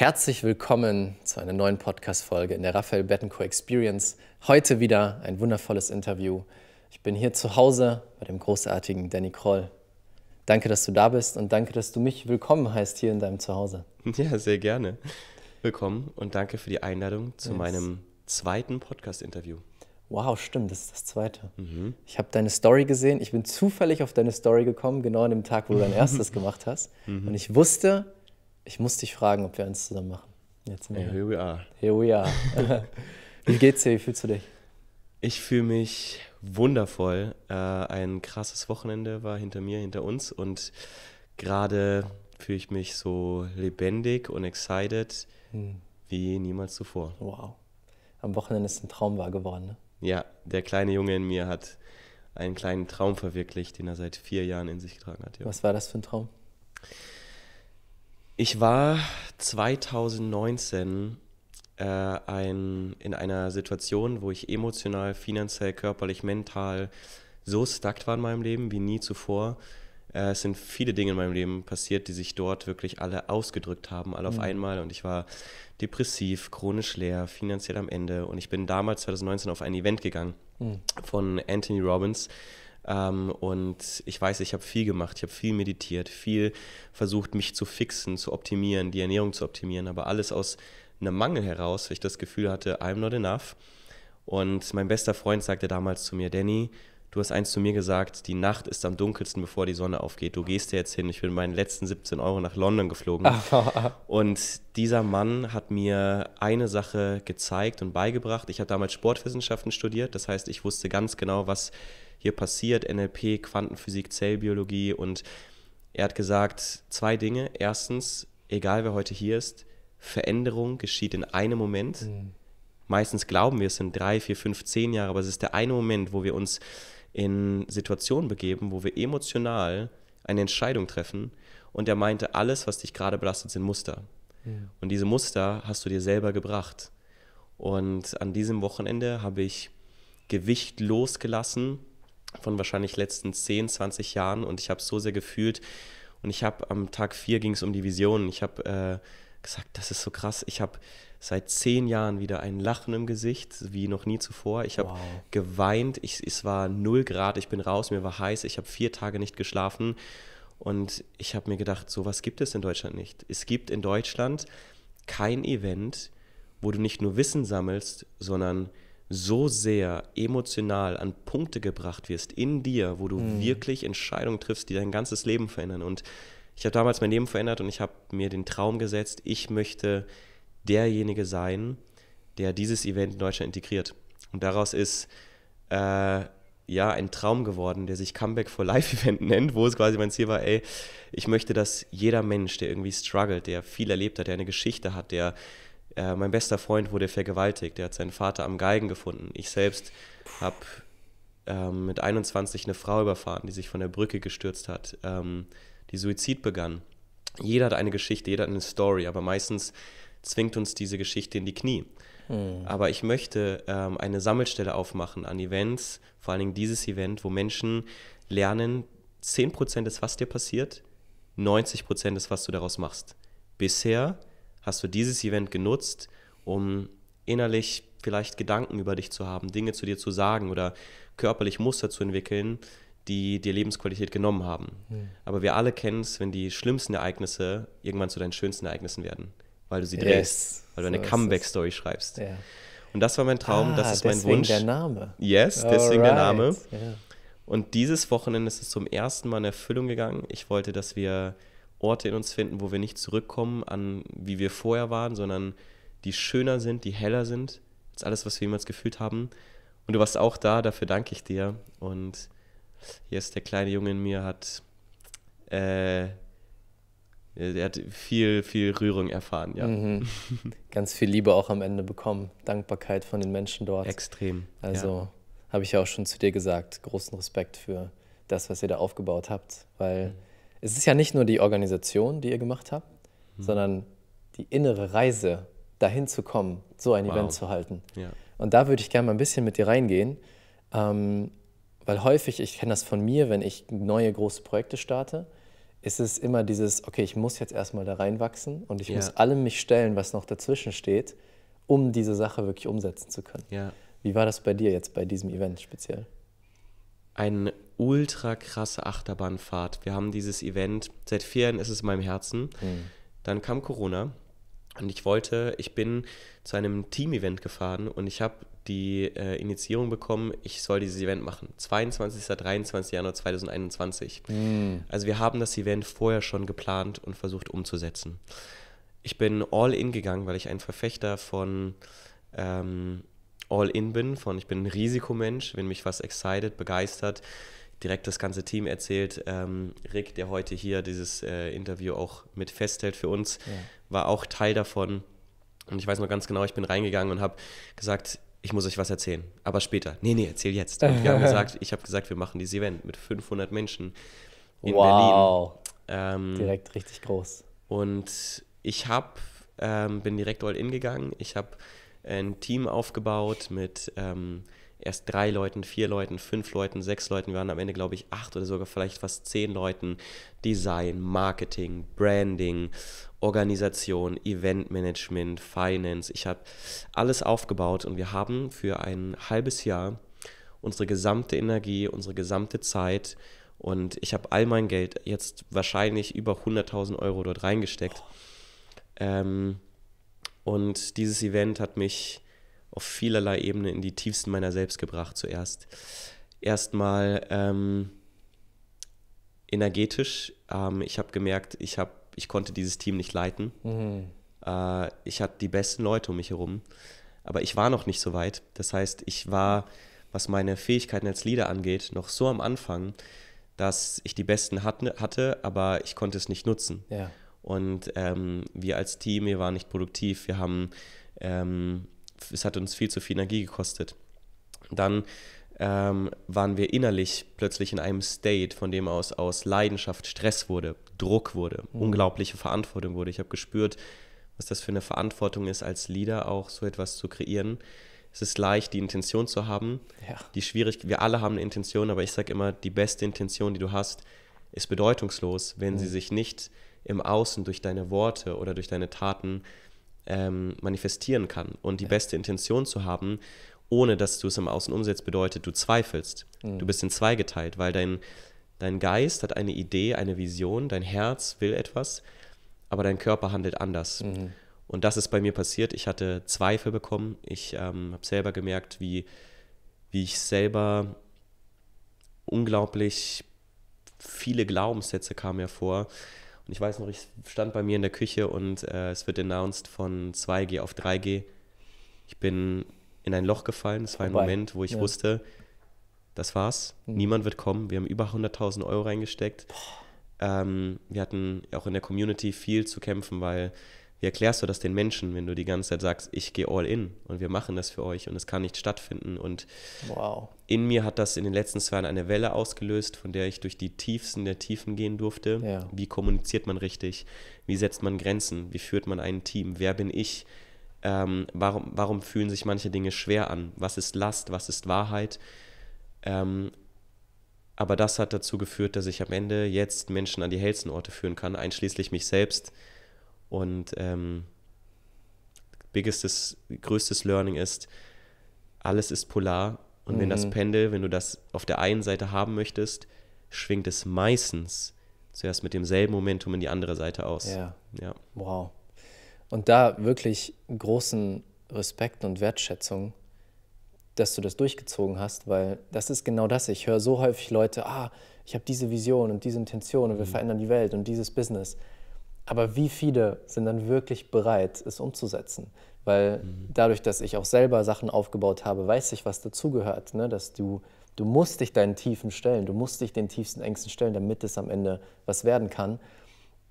Herzlich willkommen zu einer neuen Podcast-Folge in der Raphael Bettencourt Experience. Heute wieder ein wundervolles Interview. Ich bin hier zu Hause bei dem großartigen Danny Kroll. Danke, dass du da bist und danke, dass du mich willkommen heißt hier in deinem Zuhause. Ja, sehr gerne. Willkommen und danke für die Einladung zu yes. meinem zweiten Podcast-Interview. Wow, stimmt, das ist das zweite. Mhm. Ich habe deine Story gesehen. Ich bin zufällig auf deine Story gekommen, genau an dem Tag, wo du dein erstes gemacht hast. Mhm. Und ich wusste, ich muss dich fragen, ob wir eins zusammen machen. Jetzt mal. Hey, here we are. Here we are. Wie geht's dir? Wie fühlst du dich? Ich fühle mich wundervoll. Äh, ein krasses Wochenende war hinter mir, hinter uns und gerade fühle ich mich so lebendig und excited hm. wie niemals zuvor. Wow. Am Wochenende ist ein Traum wahr geworden, ne? Ja, der kleine Junge in mir hat einen kleinen Traum verwirklicht, den er seit vier Jahren in sich getragen hat. Ja. Was war das für ein Traum? Ich war 2019 äh, ein, in einer Situation, wo ich emotional, finanziell, körperlich, mental so stackt war in meinem Leben wie nie zuvor. Äh, es sind viele Dinge in meinem Leben passiert, die sich dort wirklich alle ausgedrückt haben, alle mhm. auf einmal. Und ich war depressiv, chronisch leer, finanziell am Ende. Und ich bin damals 2019 auf ein Event gegangen mhm. von Anthony Robbins ähm, und ich weiß, ich habe viel gemacht, ich habe viel meditiert, viel versucht, mich zu fixen, zu optimieren, die Ernährung zu optimieren, aber alles aus einem Mangel heraus, weil ich das Gefühl hatte, I'm not enough. Und mein bester Freund sagte damals zu mir, Danny, du hast eins zu mir gesagt, die Nacht ist am dunkelsten, bevor die Sonne aufgeht. Du gehst ja jetzt hin. Ich bin meinen letzten 17 Euro nach London geflogen. Ah. und dieser Mann hat mir eine Sache gezeigt und beigebracht. Ich habe damals Sportwissenschaften studiert. Das heißt, ich wusste ganz genau, was hier passiert, NLP, Quantenphysik, Zellbiologie. Und er hat gesagt, zwei Dinge. Erstens, egal wer heute hier ist, Veränderung geschieht in einem Moment. Mhm. Meistens glauben wir, es sind drei, vier, fünf, zehn Jahre, aber es ist der eine Moment, wo wir uns in Situationen begeben, wo wir emotional eine Entscheidung treffen. Und er meinte, alles, was dich gerade belastet, sind Muster. Ja. Und diese Muster hast du dir selber gebracht. Und an diesem Wochenende habe ich Gewicht losgelassen, von wahrscheinlich letzten 10, 20 Jahren und ich habe es so sehr gefühlt. Und ich habe am Tag 4 ging es um die Visionen. Ich habe äh, gesagt, das ist so krass. Ich habe seit zehn Jahren wieder ein Lachen im Gesicht, wie noch nie zuvor. Ich habe wow. geweint. Ich, es war 0 Grad. Ich bin raus. Mir war heiß. Ich habe vier Tage nicht geschlafen. Und ich habe mir gedacht, sowas gibt es in Deutschland nicht. Es gibt in Deutschland kein Event, wo du nicht nur Wissen sammelst, sondern so sehr emotional an Punkte gebracht wirst in dir, wo du mhm. wirklich Entscheidungen triffst, die dein ganzes Leben verändern. Und ich habe damals mein Leben verändert und ich habe mir den Traum gesetzt, ich möchte derjenige sein, der dieses Event in Deutschland integriert. Und daraus ist äh, ja ein Traum geworden, der sich Comeback for Life Event nennt, wo es quasi mein Ziel war, ey, ich möchte, dass jeder Mensch, der irgendwie struggelt, der viel erlebt hat, der eine Geschichte hat, der äh, mein bester Freund wurde vergewaltigt. Der hat seinen Vater am Geigen gefunden. Ich selbst habe ähm, mit 21 eine Frau überfahren, die sich von der Brücke gestürzt hat, ähm, die Suizid begann. Jeder hat eine Geschichte, jeder hat eine Story, aber meistens zwingt uns diese Geschichte in die Knie. Mhm. Aber ich möchte ähm, eine Sammelstelle aufmachen an Events, vor allen Dingen dieses Event, wo Menschen lernen, 10% ist, was dir passiert, 90% ist, was du daraus machst. Bisher hast du dieses Event genutzt, um innerlich vielleicht Gedanken über dich zu haben, Dinge zu dir zu sagen oder körperlich Muster zu entwickeln, die dir Lebensqualität genommen haben. Mhm. Aber wir alle kennen es, wenn die schlimmsten Ereignisse irgendwann zu deinen schönsten Ereignissen werden, weil du sie yes. drehst, weil du so eine Comeback-Story schreibst. Ja. Und das war mein Traum, ah, das ist mein Wunsch. Deswegen der Name. Yes, deswegen Alright. der Name. Yeah. Und dieses Wochenende ist es zum ersten Mal in Erfüllung gegangen. Ich wollte, dass wir Orte in uns finden, wo wir nicht zurückkommen an wie wir vorher waren, sondern die schöner sind, die heller sind, als alles, was wir jemals gefühlt haben. Und du warst auch da, dafür danke ich dir. Und hier ist der kleine Junge in mir, hat, äh, er hat viel, viel Rührung erfahren, ja. Mhm. Ganz viel Liebe auch am Ende bekommen, Dankbarkeit von den Menschen dort. Extrem. Also ja. habe ich ja auch schon zu dir gesagt, großen Respekt für das, was ihr da aufgebaut habt, weil. Mhm es ist ja nicht nur die Organisation, die ihr gemacht habt, mhm. sondern die innere Reise, dahin zu kommen, so ein wow. Event zu halten. Ja. Und da würde ich gerne mal ein bisschen mit dir reingehen, ähm, weil häufig, ich kenne das von mir, wenn ich neue große Projekte starte, ist es immer dieses, okay, ich muss jetzt erstmal da reinwachsen und ich ja. muss allem mich stellen, was noch dazwischen steht, um diese Sache wirklich umsetzen zu können. Ja. Wie war das bei dir jetzt bei diesem Event speziell? Ein ultra krasse Achterbahnfahrt. Wir haben dieses Event, seit vier Jahren ist es in meinem Herzen. Mhm. Dann kam Corona und ich wollte, ich bin zu einem Team-Event gefahren und ich habe die äh, Initiierung bekommen, ich soll dieses Event machen. 22. 23. Januar 2021. Mhm. Also wir haben das Event vorher schon geplant und versucht umzusetzen. Ich bin all in gegangen, weil ich ein Verfechter von ähm, all in bin, von ich bin ein Risikomensch, wenn mich was excited, begeistert, direkt das ganze Team erzählt. Ähm, Rick, der heute hier dieses äh, Interview auch mit festhält für uns, ja. war auch Teil davon. Und ich weiß noch ganz genau, ich bin reingegangen und habe gesagt, ich muss euch was erzählen, aber später. Nee, nee, erzähl jetzt. Und wir haben gesagt, ich habe gesagt, wir machen dieses Event mit 500 Menschen in wow. Berlin. Ähm, direkt richtig groß. Und ich habe, ähm, bin direkt all in gegangen. Ich habe ein Team aufgebaut mit ähm, erst drei Leuten, vier Leuten, fünf Leuten, sechs Leuten. Wir waren am Ende, glaube ich, acht oder sogar vielleicht fast zehn Leuten. Design, Marketing, Branding, Organisation, Eventmanagement, Finance. Ich habe alles aufgebaut und wir haben für ein halbes Jahr unsere gesamte Energie, unsere gesamte Zeit und ich habe all mein Geld jetzt wahrscheinlich über 100.000 Euro dort reingesteckt. Ähm, und dieses Event hat mich auf vielerlei Ebene in die tiefsten meiner selbst gebracht zuerst. Erstmal ähm, energetisch. Ähm, ich habe gemerkt, ich, hab, ich konnte dieses Team nicht leiten. Mhm. Äh, ich hatte die besten Leute um mich herum, aber ich war noch nicht so weit. Das heißt, ich war, was meine Fähigkeiten als Leader angeht, noch so am Anfang, dass ich die besten hatte, aber ich konnte es nicht nutzen. Ja. Und ähm, wir als Team, wir waren nicht produktiv. Wir haben ähm, es hat uns viel zu viel Energie gekostet. Dann ähm, waren wir innerlich plötzlich in einem State, von dem aus aus Leidenschaft Stress wurde, Druck wurde, mhm. unglaubliche Verantwortung wurde. Ich habe gespürt, was das für eine Verantwortung ist, als Leader auch so etwas zu kreieren. Es ist leicht, die Intention zu haben. Ja. Die schwierig, wir alle haben eine Intention, aber ich sage immer, die beste Intention, die du hast, ist bedeutungslos, wenn mhm. sie sich nicht im Außen durch deine Worte oder durch deine Taten ähm, manifestieren kann. Und die ja. beste Intention zu haben, ohne dass du es im Außen umsetzt, bedeutet, du zweifelst. Mhm. Du bist in zwei geteilt, weil dein, dein Geist hat eine Idee, eine Vision, dein Herz will etwas, aber dein Körper handelt anders. Mhm. Und das ist bei mir passiert. Ich hatte Zweifel bekommen. Ich ähm, habe selber gemerkt, wie, wie ich selber unglaublich viele Glaubenssätze kamen mir vor und ich weiß noch, ich stand bei mir in der Küche und äh, es wird announced von 2G auf 3G. Ich bin in ein Loch gefallen. Es war ein Wobei. Moment, wo ich ja. wusste, das war's. Mhm. Niemand wird kommen. Wir haben über 100.000 Euro reingesteckt. Ähm, wir hatten auch in der Community viel zu kämpfen, weil wie erklärst du das den Menschen, wenn du die ganze Zeit sagst, ich gehe all in und wir machen das für euch und es kann nicht stattfinden? Und wow. in mir hat das in den letzten zwei Jahren eine Welle ausgelöst, von der ich durch die tiefsten der Tiefen gehen durfte. Ja. Wie kommuniziert man richtig? Wie setzt man Grenzen? Wie führt man ein Team? Wer bin ich? Ähm, warum, warum fühlen sich manche Dinge schwer an? Was ist Last? Was ist Wahrheit? Ähm, aber das hat dazu geführt, dass ich am Ende jetzt Menschen an die hellsten Orte führen kann, einschließlich mich selbst und ähm, biggestes, größtes Learning ist, alles ist polar. Und mhm. wenn das mhm. Pendel, wenn du das auf der einen Seite haben möchtest, schwingt es meistens zuerst mit demselben Momentum in die andere Seite aus. Ja. ja. Wow. Und da wirklich großen Respekt und Wertschätzung, dass du das durchgezogen hast, weil das ist genau das. Ich höre so häufig Leute, ah, ich habe diese Vision und diese Intention und wir mhm. verändern die Welt und dieses Business. Aber wie viele sind dann wirklich bereit, es umzusetzen? Weil mhm. dadurch, dass ich auch selber Sachen aufgebaut habe, weiß ich, was dazugehört. Ne? Dass du, du musst dich deinen Tiefen stellen, du musst dich den tiefsten Ängsten stellen, damit es am Ende was werden kann.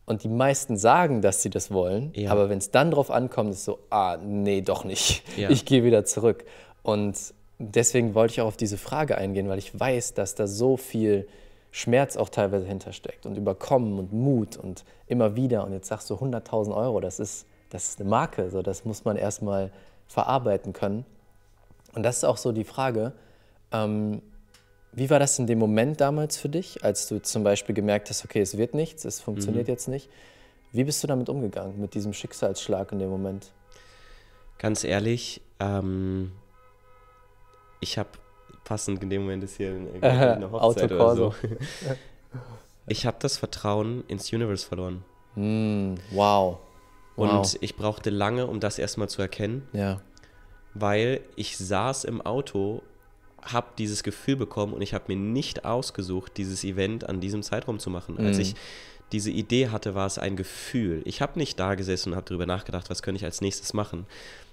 Und die meisten sagen, dass sie das wollen, ja. aber wenn es dann drauf ankommt, ist so, ah, nee, doch nicht. Ja. Ich gehe wieder zurück. Und deswegen wollte ich auch auf diese Frage eingehen, weil ich weiß, dass da so viel Schmerz auch teilweise hintersteckt und Überkommen und Mut und immer wieder. Und jetzt sagst du 100.000 Euro, das ist, das ist eine Marke, so, das muss man erstmal verarbeiten können. Und das ist auch so die Frage, ähm, wie war das in dem Moment damals für dich, als du zum Beispiel gemerkt hast, okay, es wird nichts, es funktioniert mhm. jetzt nicht? Wie bist du damit umgegangen, mit diesem Schicksalsschlag in dem Moment? Ganz ehrlich, ähm, ich habe passend in dem Moment ist hier eine Hochzeit oder so. Ich habe das Vertrauen ins Universe verloren. Mm, wow. Und ich brauchte lange, um das erstmal zu erkennen. Ja. Weil ich saß im Auto, habe dieses Gefühl bekommen und ich habe mir nicht ausgesucht, dieses Event an diesem Zeitraum zu machen. Mm. Als ich diese Idee hatte, war es ein Gefühl. Ich habe nicht da gesessen und habe darüber nachgedacht, was könnte ich als nächstes machen,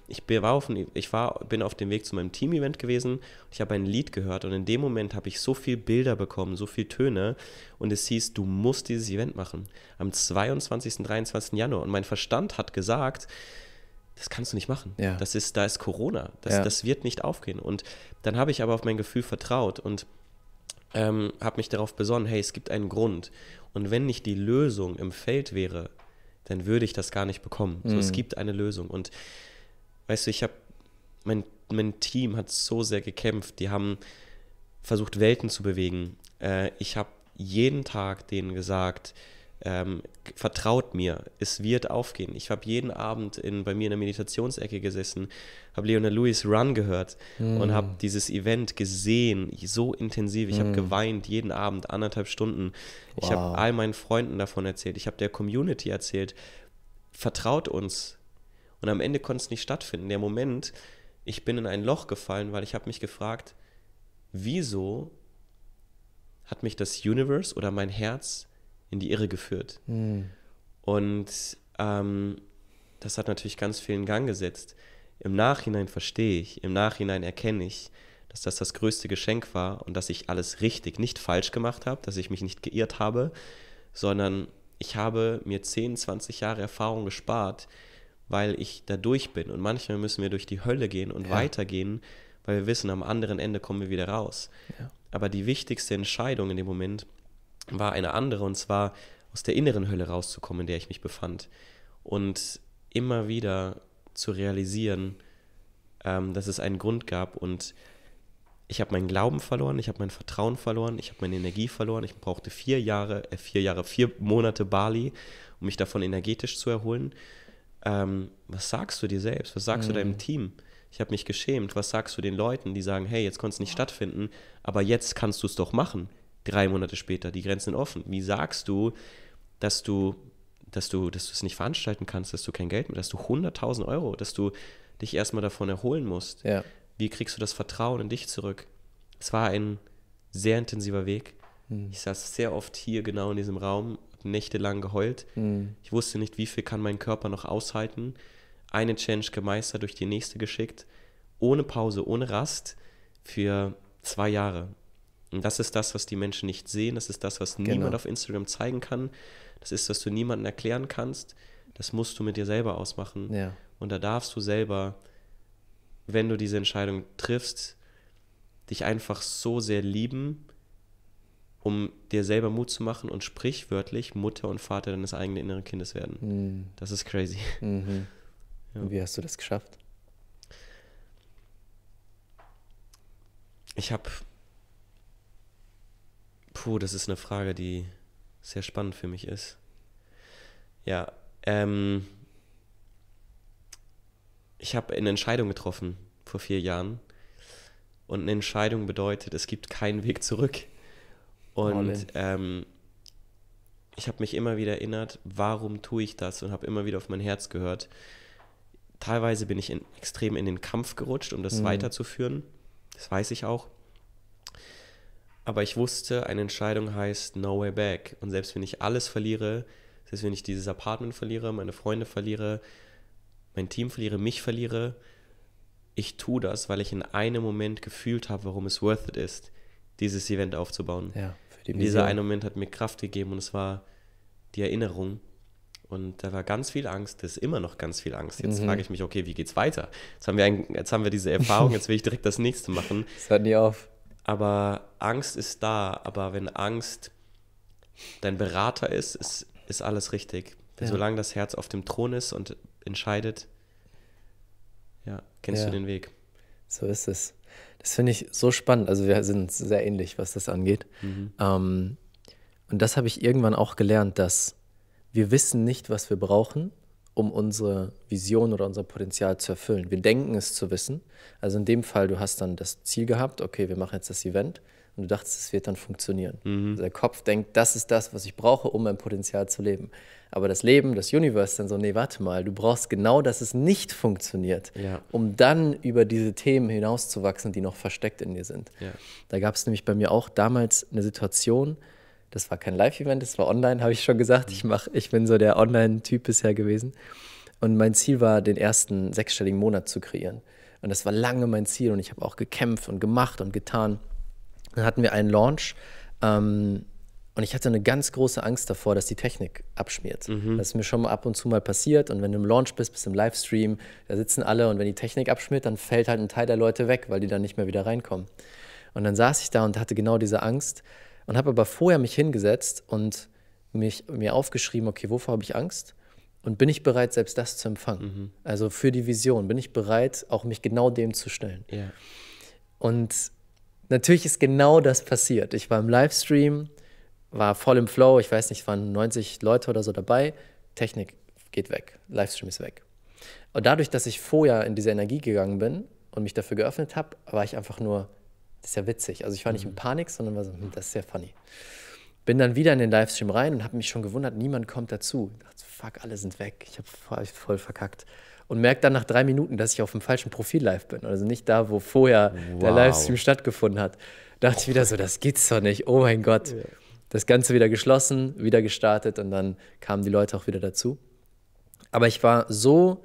ich war, auf, ich war bin auf dem Weg zu meinem Team-Event gewesen. und Ich habe ein Lied gehört und in dem Moment habe ich so viele Bilder bekommen, so viele Töne. Und es hieß, du musst dieses Event machen. Am 22. 23. Januar. Und mein Verstand hat gesagt, das kannst du nicht machen. Ja. Das ist, da ist Corona. Das, ja. das wird nicht aufgehen. Und dann habe ich aber auf mein Gefühl vertraut und ähm, habe mich darauf besonnen, hey, es gibt einen Grund. Und wenn nicht die Lösung im Feld wäre, dann würde ich das gar nicht bekommen. Mhm. So, es mhm. gibt eine Lösung. Und weißt du, ich habe, mein, mein Team hat so sehr gekämpft, die haben versucht, Welten zu bewegen. Äh, ich habe jeden Tag denen gesagt, ähm, vertraut mir, es wird aufgehen. Ich habe jeden Abend in, bei mir in der Meditationsecke gesessen, habe Leona Lewis Run gehört mm. und habe hm. dieses Event gesehen, so intensiv. Ich mm. habe hm. geweint jeden Abend, anderthalb Stunden. Wow. Ich habe all meinen Freunden davon erzählt. Ich habe der Community erzählt. Vertraut uns, und am Ende konnte es nicht stattfinden. Der Moment, ich bin in ein Loch gefallen, weil ich habe mich gefragt, wieso hat mich das Universe oder mein Herz in die Irre geführt? Mhm. Und ähm, das hat natürlich ganz viel in Gang gesetzt. Im Nachhinein verstehe ich, im Nachhinein erkenne ich, dass das das größte Geschenk war und dass ich alles richtig, nicht falsch gemacht habe, dass ich mich nicht geirrt habe, sondern ich habe mir 10, 20 Jahre Erfahrung gespart, weil ich da durch bin. Und manchmal müssen wir durch die Hölle gehen und ja. weitergehen, weil wir wissen, am anderen Ende kommen wir wieder raus. Ja. Aber die wichtigste Entscheidung in dem Moment war eine andere, und zwar aus der inneren Hölle rauszukommen, in der ich mich befand. Und immer wieder zu realisieren, ähm, dass es einen Grund gab und ich habe meinen Glauben verloren, ich habe mein Vertrauen verloren, ich habe meine Energie verloren. Ich brauchte vier Jahre, äh, vier Jahre, vier Monate Bali, um mich davon energetisch zu erholen ähm, was sagst du dir selbst? Was sagst mhm. du deinem mhm. Team? Ich habe mich geschämt. Was sagst du den Leuten, die sagen, hey, jetzt konnte es nicht stattfinden, aber jetzt kannst du es doch machen? Drei Monate später, die Grenzen sind offen. Wie sagst du, dass du, dass du, dass du es nicht veranstalten kannst, dass du kein Geld mehr, dass du 100.000 Euro, dass du dich erstmal davon erholen musst? Ja. Wie kriegst du das Vertrauen in dich zurück? Es war ein sehr intensiver Weg. Hm. Ich saß sehr oft hier genau in diesem Raum nächtelang geheult. Mhm. Ich wusste nicht, wie viel kann mein Körper noch aushalten. Eine Challenge gemeistert, durch die nächste geschickt, ohne Pause, ohne Rast, für zwei Jahre. Und das ist das, was die Menschen nicht sehen. Das ist das, was genau. niemand auf Instagram zeigen kann. Das ist, was du niemandem erklären kannst. Das musst du mit dir selber ausmachen. Ja. Und da darfst du selber, wenn du diese Entscheidung triffst, dich einfach so sehr lieben um dir selber Mut zu machen und sprichwörtlich Mutter und Vater deines eigenen inneren Kindes werden. Mhm. Das ist crazy. Mhm. Ja. Wie hast du das geschafft? Ich habe. Puh, das ist eine Frage, die sehr spannend für mich ist. Ja, ähm. Ich habe eine Entscheidung getroffen vor vier Jahren. Und eine Entscheidung bedeutet, es gibt keinen Weg zurück. Und ähm, ich habe mich immer wieder erinnert, warum tue ich das und habe immer wieder auf mein Herz gehört. Teilweise bin ich in, extrem in den Kampf gerutscht, um das mhm. weiterzuführen. Das weiß ich auch. Aber ich wusste, eine Entscheidung heißt No Way Back. Und selbst wenn ich alles verliere, selbst wenn ich dieses Apartment verliere, meine Freunde verliere, mein Team verliere, mich verliere, ich tue das, weil ich in einem Moment gefühlt habe, warum es worth it ist, dieses Event aufzubauen. Ja. Definitiv. dieser eine Moment hat mir Kraft gegeben und es war die Erinnerung. Und da war ganz viel Angst, das ist immer noch ganz viel Angst. Jetzt mhm. frage ich mich, okay, wie geht's weiter? Jetzt haben wir, ein, jetzt haben wir diese Erfahrung, jetzt will ich direkt das nächste machen. Das hört nie auf. Aber Angst ist da, aber wenn Angst dein Berater ist, ist, ist alles richtig. Ja. Solange das Herz auf dem Thron ist und entscheidet, ja, kennst ja. du den Weg. So ist es. Das finde ich so spannend. Also wir sind sehr ähnlich, was das angeht. Mhm. Ähm, und das habe ich irgendwann auch gelernt, dass wir wissen nicht, was wir brauchen, um unsere Vision oder unser Potenzial zu erfüllen. Wir denken es zu wissen. Also in dem Fall, du hast dann das Ziel gehabt, okay, wir machen jetzt das Event und du dachtest, es wird dann funktionieren. Mhm. der Kopf denkt, das ist das, was ich brauche, um mein Potenzial zu leben. Aber das Leben, das Universe dann so, nee, warte mal, du brauchst genau, dass es nicht funktioniert, ja. um dann über diese Themen hinauszuwachsen, die noch versteckt in dir sind. Ja. Da gab es nämlich bei mir auch damals eine Situation, das war kein Live-Event, das war online, habe ich schon gesagt. Ich, mach, ich bin so der Online-Typ bisher gewesen. Und mein Ziel war, den ersten sechsstelligen Monat zu kreieren. Und das war lange mein Ziel und ich habe auch gekämpft und gemacht und getan. Dann hatten wir einen Launch. Ähm, und ich hatte eine ganz große Angst davor, dass die Technik abschmiert. Mhm. Das ist mir schon mal ab und zu mal passiert. Und wenn du im Launch bist, bist im Livestream, da sitzen alle und wenn die Technik abschmiert, dann fällt halt ein Teil der Leute weg, weil die dann nicht mehr wieder reinkommen. Und dann saß ich da und hatte genau diese Angst und habe aber vorher mich hingesetzt und mich, mir aufgeschrieben, okay, wovor habe ich Angst? Und bin ich bereit, selbst das zu empfangen? Mhm. Also für die Vision, bin ich bereit, auch mich genau dem zu stellen? Yeah. Und natürlich ist genau das passiert. Ich war im Livestream, war voll im Flow. Ich weiß nicht, waren 90 Leute oder so dabei. Technik geht weg. Livestream ist weg. Und dadurch, dass ich vorher in diese Energie gegangen bin und mich dafür geöffnet habe, war ich einfach nur, das ist ja witzig. Also ich war nicht in mhm. Panik, sondern war so, hm, das ist ja funny. Bin dann wieder in den Livestream rein und habe mich schon gewundert, niemand kommt dazu. Ich dachte, fuck, alle sind weg. Ich habe voll, voll verkackt und merke dann nach drei Minuten, dass ich auf dem falschen Profil live bin. Also nicht da, wo vorher wow. der Livestream stattgefunden hat. Da dachte ich wieder so, das geht's doch nicht. Oh mein Gott. Ja. Das Ganze wieder geschlossen, wieder gestartet und dann kamen die Leute auch wieder dazu. Aber ich war so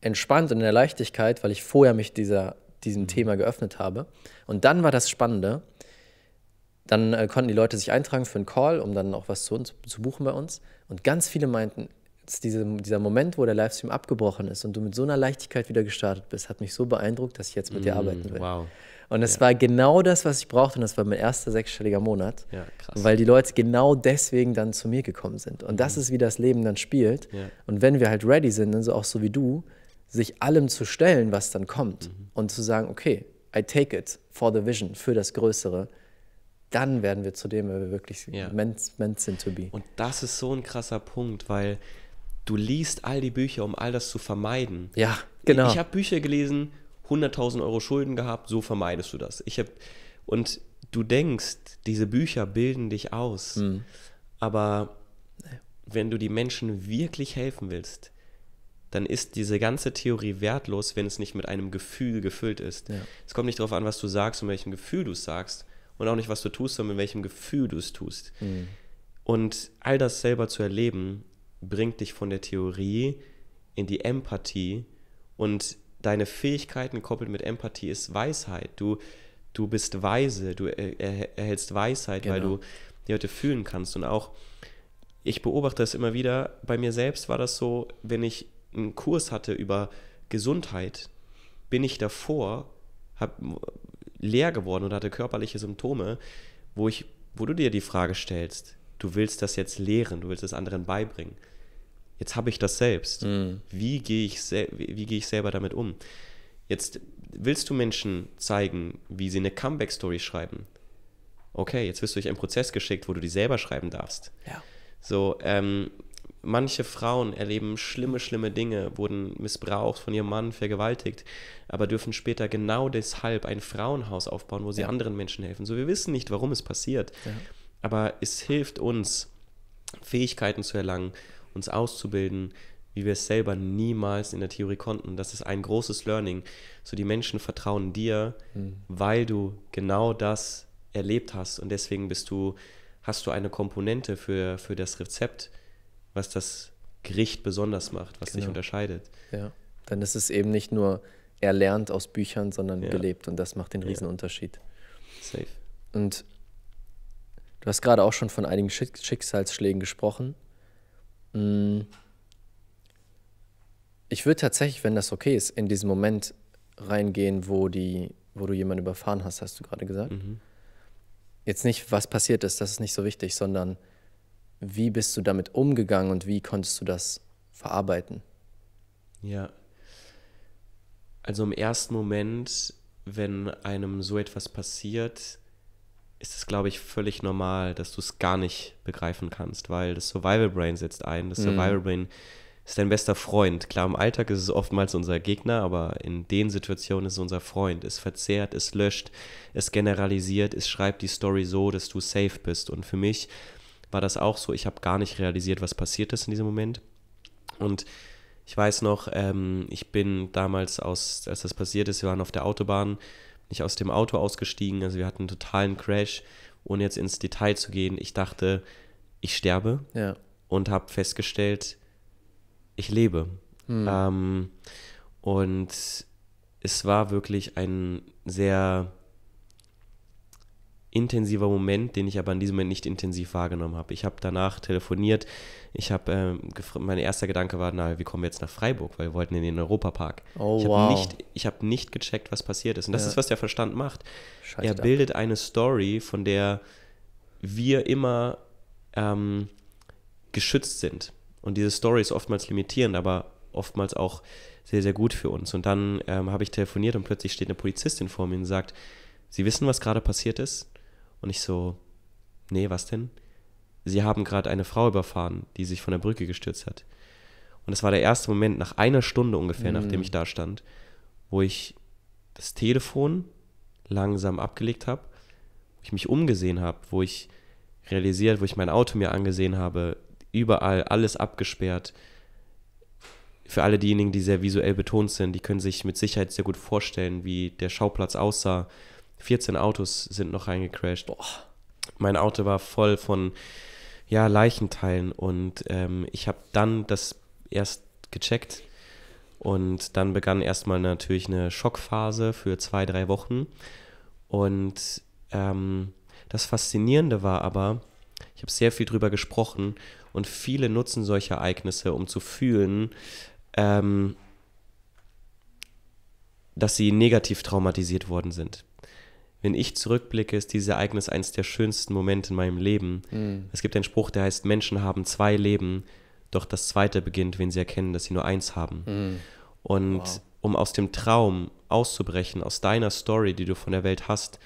entspannt und in der Leichtigkeit, weil ich vorher mich dieser, diesem mhm. Thema geöffnet habe. Und dann war das Spannende. Dann äh, konnten die Leute sich eintragen für einen Call, um dann auch was zu uns zu buchen bei uns. Und ganz viele meinten, dass diese, dieser Moment, wo der Livestream abgebrochen ist und du mit so einer Leichtigkeit wieder gestartet bist, hat mich so beeindruckt, dass ich jetzt mit dir mm, arbeiten will. Wow. Und es ja. war genau das, was ich brauchte. Und das war mein erster sechsstelliger Monat. Ja, weil die Leute genau deswegen dann zu mir gekommen sind. Und mhm. das ist, wie das Leben dann spielt. Ja. Und wenn wir halt ready sind, dann so auch so wie du, sich allem zu stellen, was dann kommt. Mhm. Und zu sagen, okay, I take it for the vision, für das Größere. Dann werden wir zu dem, wer wir wirklich meant, meant sind to be. Und das ist so ein krasser Punkt, weil du liest all die Bücher, um all das zu vermeiden. Ja, genau. Ich, ich habe Bücher gelesen, 100.000 Euro Schulden gehabt, so vermeidest du das. Ich habe und du denkst, diese Bücher bilden dich aus, mhm. aber wenn du die Menschen wirklich helfen willst, dann ist diese ganze Theorie wertlos, wenn es nicht mit einem Gefühl gefüllt ist. Ja. Es kommt nicht darauf an, was du sagst und welchem Gefühl du es sagst und auch nicht, was du tust, sondern mit welchem Gefühl du es tust. Mhm. Und all das selber zu erleben, bringt dich von der Theorie in die Empathie und deine Fähigkeiten koppelt mit Empathie ist Weisheit. Du, du bist weise, du erhältst Weisheit, genau. weil du die Leute fühlen kannst. Und auch, ich beobachte das immer wieder, bei mir selbst war das so, wenn ich einen Kurs hatte über Gesundheit, bin ich davor hab, leer geworden und hatte körperliche Symptome, wo ich, wo du dir die Frage stellst, du willst das jetzt lehren, du willst es anderen beibringen. Jetzt habe ich das selbst. Mhm. Wie gehe ich, wie geh ich selber damit um? Jetzt willst du Menschen zeigen, wie sie eine Comeback-Story schreiben. Okay, jetzt wirst du durch einen Prozess geschickt, wo du die selber schreiben darfst. Ja. So, ähm, manche Frauen erleben schlimme, schlimme Dinge, wurden missbraucht, von ihrem Mann vergewaltigt, aber dürfen später genau deshalb ein Frauenhaus aufbauen, wo sie ja. anderen Menschen helfen. So, wir wissen nicht, warum es passiert. Ja. Aber es hilft uns, Fähigkeiten zu erlangen, uns auszubilden, wie wir es selber niemals in der Theorie konnten. Das ist ein großes Learning. So die Menschen vertrauen dir, mhm. weil du genau das erlebt hast und deswegen bist du hast du eine Komponente für, für das Rezept, was das Gericht besonders macht, was genau. dich unterscheidet. Ja, dann ist es eben nicht nur erlernt aus Büchern, sondern ja. gelebt und das macht den Riesenunterschied. Ja. Safe. Und Du hast gerade auch schon von einigen Schicksalsschlägen gesprochen. Mm. Ich würde tatsächlich, wenn das okay ist, in diesen Moment reingehen, wo, die, wo du jemanden überfahren hast, hast du gerade gesagt. Mhm. Jetzt nicht, was passiert ist, das ist nicht so wichtig, sondern wie bist du damit umgegangen und wie konntest du das verarbeiten? Ja. Also im ersten Moment, wenn einem so etwas passiert, ist es, glaube ich, völlig normal, dass du es gar nicht begreifen kannst, weil das Survival Brain setzt ein. Das mhm. Survival Brain ist dein bester Freund. Klar, im Alltag ist es oftmals unser Gegner, aber in den Situationen ist es unser Freund. Es verzehrt, es löscht, es generalisiert, es schreibt die Story so, dass du safe bist. Und für mich war das auch so. Ich habe gar nicht realisiert, was passiert ist in diesem Moment. Und ich weiß noch, ähm, ich bin damals aus, als das passiert ist, wir waren auf der Autobahn nicht aus dem Auto ausgestiegen. Also wir hatten einen totalen Crash, ohne jetzt ins Detail zu gehen. Ich dachte, ich sterbe ja. und habe festgestellt, ich lebe. Mhm. Ähm, und es war wirklich ein sehr intensiver Moment, den ich aber in diesem Moment nicht intensiv wahrgenommen habe. Ich habe danach telefoniert ich habe, ähm, mein erster Gedanke war, na, wie kommen wir jetzt nach Freiburg, weil wir wollten in den Europapark. Oh, ich habe wow. nicht, hab nicht gecheckt, was passiert ist. Und das ja. ist, was der Verstand macht. Schaltet er bildet ab. eine Story, von der wir immer ähm, geschützt sind. Und diese Story ist oftmals limitierend, aber oftmals auch sehr, sehr gut für uns. Und dann ähm, habe ich telefoniert und plötzlich steht eine Polizistin vor mir und sagt, Sie wissen, was gerade passiert ist? Und ich so, nee, was denn? sie haben gerade eine Frau überfahren, die sich von der Brücke gestürzt hat. Und das war der erste Moment nach einer Stunde ungefähr, mhm. nachdem ich da stand, wo ich das Telefon langsam abgelegt habe, wo ich mich umgesehen habe, wo ich realisiert, wo ich mein Auto mir angesehen habe, überall alles abgesperrt. Für alle diejenigen, die sehr visuell betont sind, die können sich mit Sicherheit sehr gut vorstellen, wie der Schauplatz aussah. 14 Autos sind noch reingecrashed. Boah. Mein Auto war voll von ja, Leichenteilen. Und ähm, ich habe dann das erst gecheckt. Und dann begann erstmal natürlich eine Schockphase für zwei, drei Wochen. Und ähm, das Faszinierende war aber, ich habe sehr viel drüber gesprochen und viele nutzen solche Ereignisse, um zu fühlen, ähm, dass sie negativ traumatisiert worden sind wenn ich zurückblicke, ist dieses Ereignis eines der schönsten Momente in meinem Leben. Mhm. Es gibt einen Spruch, der heißt, Menschen haben zwei Leben, doch das zweite beginnt, wenn sie erkennen, dass sie nur eins haben. Mhm. Und wow. um aus dem Traum auszubrechen, aus deiner Story, die du von der Welt hast,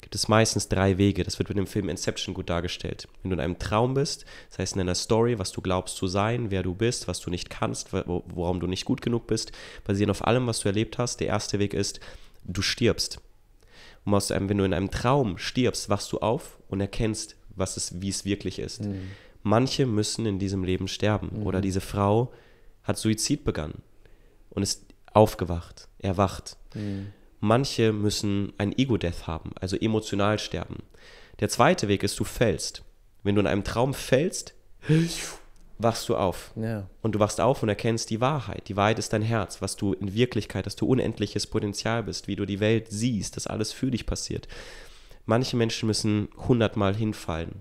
gibt es meistens drei Wege. Das wird mit dem Film Inception gut dargestellt. Wenn du in einem Traum bist, das heißt in einer Story, was du glaubst zu sein, wer du bist, was du nicht kannst, worum du nicht gut genug bist, basierend auf allem, was du erlebt hast, der erste Weg ist, du stirbst und aus einem, wenn du in einem Traum stirbst, wachst du auf und erkennst, was es, wie es wirklich ist. Mhm. Manche müssen in diesem Leben sterben. Mhm. Oder diese Frau hat Suizid begangen und ist aufgewacht, erwacht. Mhm. Manche müssen ein Ego-Death haben, also emotional sterben. Der zweite Weg ist, du fällst. Wenn du in einem Traum fällst, wachst du auf. Ja. Und du wachst auf und erkennst die Wahrheit. Die Wahrheit ist dein Herz, was du in Wirklichkeit, dass du unendliches Potenzial bist, wie du die Welt siehst, dass alles für dich passiert. Manche Menschen müssen hundertmal hinfallen,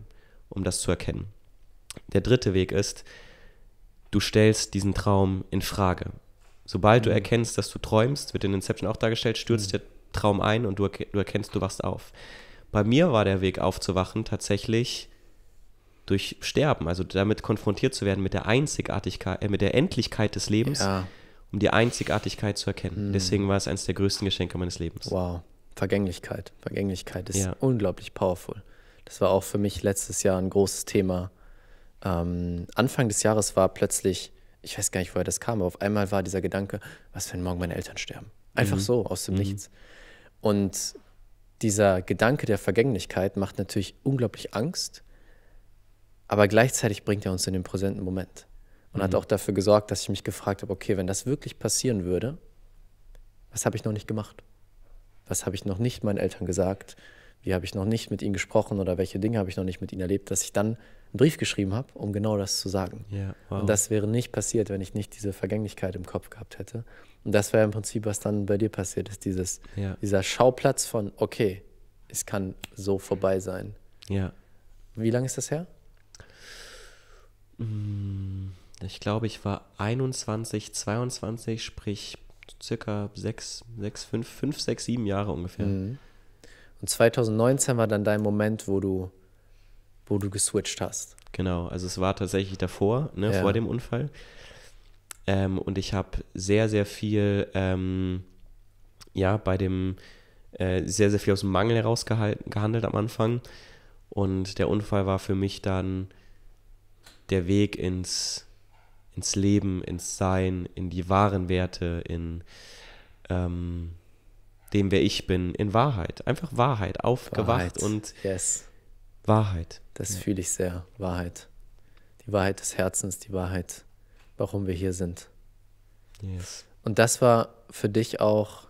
um das zu erkennen. Der dritte Weg ist, du stellst diesen Traum in Frage. Sobald mhm. du erkennst, dass du träumst, wird in Inception auch dargestellt, stürzt mhm. der Traum ein und du, du erkennst, du wachst auf. Bei mir war der Weg aufzuwachen tatsächlich durch Sterben, also damit konfrontiert zu werden mit der Einzigartigkeit, äh, mit der Endlichkeit des Lebens, ja. um die Einzigartigkeit zu erkennen. Mhm. Deswegen war es eines der größten Geschenke meines Lebens. Wow, Vergänglichkeit. Vergänglichkeit ist ja. unglaublich powerful. Das war auch für mich letztes Jahr ein großes Thema. Ähm, Anfang des Jahres war plötzlich, ich weiß gar nicht, woher das kam, aber auf einmal war dieser Gedanke, was wenn morgen meine Eltern sterben? Einfach mhm. so, aus dem mhm. Nichts. Und dieser Gedanke der Vergänglichkeit macht natürlich unglaublich Angst aber gleichzeitig bringt er uns in den präsenten Moment und mhm. hat auch dafür gesorgt, dass ich mich gefragt habe, okay, wenn das wirklich passieren würde, was habe ich noch nicht gemacht? Was habe ich noch nicht meinen Eltern gesagt? Wie habe ich noch nicht mit ihnen gesprochen oder welche Dinge habe ich noch nicht mit ihnen erlebt, dass ich dann einen Brief geschrieben habe, um genau das zu sagen. Yeah, wow. Und das wäre nicht passiert, wenn ich nicht diese Vergänglichkeit im Kopf gehabt hätte. Und das wäre im Prinzip, was dann bei dir passiert ist, dieses, yeah. dieser Schauplatz von, okay, es kann so vorbei sein. Yeah. Wie lange ist das her? Mm, ich glaube, ich war 21, 22, sprich circa 6, 6, 5, 5, 6, 7 Jahre ungefähr. Mhm. Und 2019 war dann dein Moment, wo du, wo du geswitcht hast. Genau, also es war tatsächlich davor, ne, ja. vor dem Unfall. Ähm, und ich habe sehr, sehr viel, ähm, ja, bei dem, äh, sehr, sehr viel aus dem Mangel herausgehandelt am Anfang. Und der Unfall war für mich dann der Weg ins, ins Leben, ins Sein, in die wahren Werte, in ähm, dem, wer ich bin, in Wahrheit. Einfach Wahrheit, aufgewacht Wahrheit. und yes. Wahrheit. Das ja. fühle ich sehr, Wahrheit. Die Wahrheit des Herzens, die Wahrheit, warum wir hier sind. Yes. Und das war für dich auch,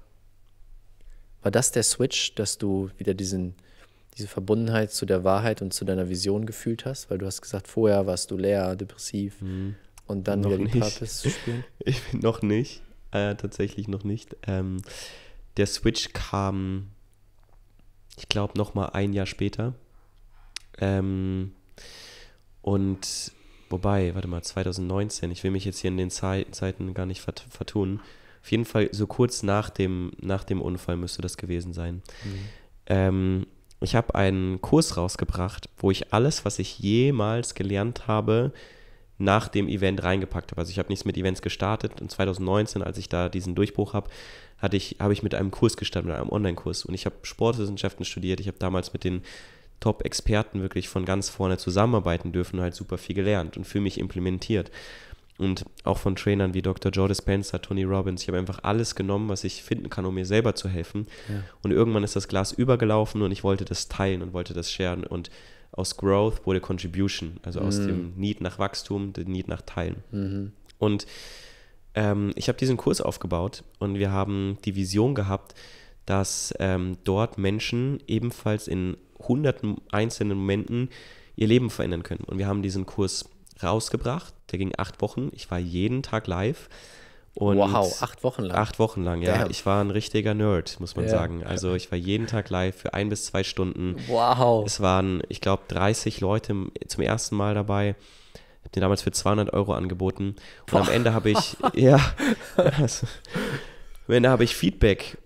war das der Switch, dass du wieder diesen diese Verbundenheit zu der Wahrheit und zu deiner Vision gefühlt hast, weil du hast gesagt, vorher warst du leer, depressiv mhm. und dann noch wieder Gitarre zu spielen? Ich bin noch nicht, äh, tatsächlich noch nicht. Ähm, der Switch kam, ich glaube, noch mal ein Jahr später. Ähm, und wobei, warte mal, 2019, ich will mich jetzt hier in den Zeit, Zeiten gar nicht vert vertun. Auf jeden Fall so kurz nach dem, nach dem Unfall müsste das gewesen sein. Mhm. Ähm, ich habe einen Kurs rausgebracht, wo ich alles, was ich jemals gelernt habe, nach dem Event reingepackt habe. Also ich habe nichts mit Events gestartet. und 2019, als ich da diesen Durchbruch habe, hatte ich, habe ich mit einem Kurs gestartet, mit einem Online-Kurs. Und ich habe Sportwissenschaften studiert. Ich habe damals mit den Top-Experten wirklich von ganz vorne zusammenarbeiten dürfen und halt super viel gelernt und für mich implementiert und auch von Trainern wie Dr. Joe Dispenza, Tony Robbins. Ich habe einfach alles genommen, was ich finden kann, um mir selber zu helfen. Ja. Und irgendwann ist das Glas übergelaufen und ich wollte das teilen und wollte das scheren. Und aus Growth wurde Contribution, also mhm. aus mm. dem Need nach Wachstum, dem Need nach Teilen. Mhm. Und ähm, ich habe diesen Kurs aufgebaut und wir haben die Vision gehabt, dass ähm, dort Menschen ebenfalls in hunderten einzelnen Momenten ihr Leben verändern können. Und wir haben diesen Kurs rausgebracht. Der ging acht Wochen. Ich war jeden Tag live. Und wow, acht Wochen lang. Acht Wochen lang, ja. Damn. Ich war ein richtiger Nerd, muss man ja. sagen. Also ich war jeden Tag live für ein bis zwei Stunden. Wow. Es waren, ich glaube, 30 Leute zum ersten Mal dabei. Ich habe den damals für 200 Euro angeboten. Und Boah. Also, am Ende habe ich, ja, am Ende habe ich Feedback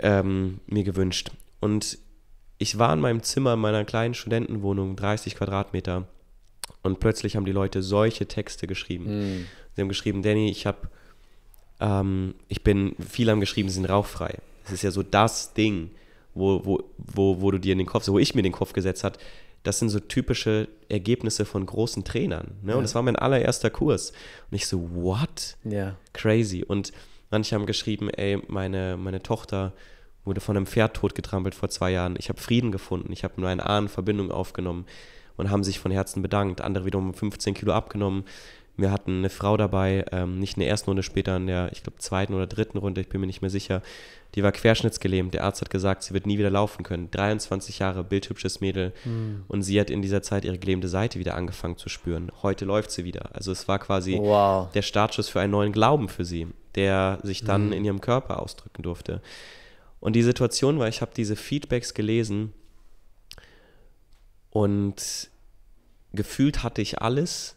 ähm, mir gewünscht. Und ich war in meinem Zimmer in meiner kleinen Studentenwohnung, 30 Quadratmeter und plötzlich haben die Leute solche Texte geschrieben. Mhm. Sie haben geschrieben, Danny, ich habe, ähm, ich bin, viele haben geschrieben, sie sind rauchfrei. Das ist ja so das Ding, wo, wo, wo, wo du dir in den Kopf, wo ich mir den Kopf gesetzt hat, das sind so typische Ergebnisse von großen Trainern. Ne? Und das war mein allererster Kurs. Und ich so, what? Ja. Crazy. Und manche haben geschrieben, ey, meine, meine Tochter wurde von einem Pferd totgetrampelt vor zwei Jahren. Ich habe Frieden gefunden. Ich habe nur eine Ahnenverbindung aufgenommen und haben sich von Herzen bedankt. Andere wiederum 15 Kilo abgenommen. Wir hatten eine Frau dabei, ähm, nicht in der ersten Runde, später in der, ich glaube, zweiten oder dritten Runde, ich bin mir nicht mehr sicher. Die war querschnittsgelähmt. Der Arzt hat gesagt, sie wird nie wieder laufen können. 23 Jahre, bildhübsches Mädel. Mhm. Und sie hat in dieser Zeit ihre gelähmte Seite wieder angefangen zu spüren. Heute läuft sie wieder. Also es war quasi wow. der Startschuss für einen neuen Glauben für sie, der sich dann mhm. in ihrem Körper ausdrücken durfte. Und die Situation war, ich habe diese Feedbacks gelesen und gefühlt hatte ich alles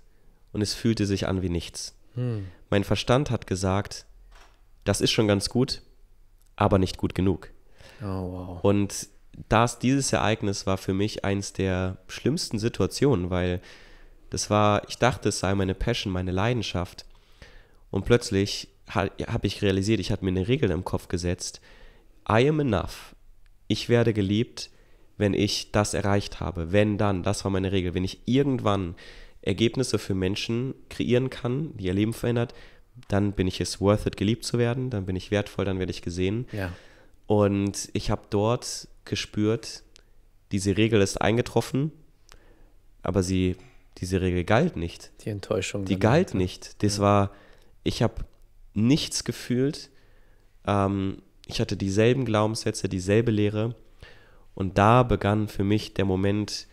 und es fühlte sich an wie nichts. Hm. Mein Verstand hat gesagt, das ist schon ganz gut, aber nicht gut genug. Oh, wow. Und das, dieses Ereignis war für mich eins der schlimmsten Situationen, weil das war, ich dachte, es sei meine Passion, meine Leidenschaft. Und plötzlich habe ich realisiert, ich hatte mir eine Regel im Kopf gesetzt. I am enough. Ich werde geliebt wenn ich das erreicht habe. Wenn dann, das war meine Regel, wenn ich irgendwann Ergebnisse für Menschen kreieren kann, die ihr Leben verändert, dann bin ich es worth it, geliebt zu werden, dann bin ich wertvoll, dann werde ich gesehen. Ja. Und ich habe dort gespürt, diese Regel ist eingetroffen, aber sie, diese Regel galt nicht. Die Enttäuschung. Die galt hatte. Ne? nicht. Das ja. war, ich habe nichts gefühlt. Ähm, ich hatte dieselben Glaubenssätze, dieselbe Lehre. Und da begann für mich der Moment,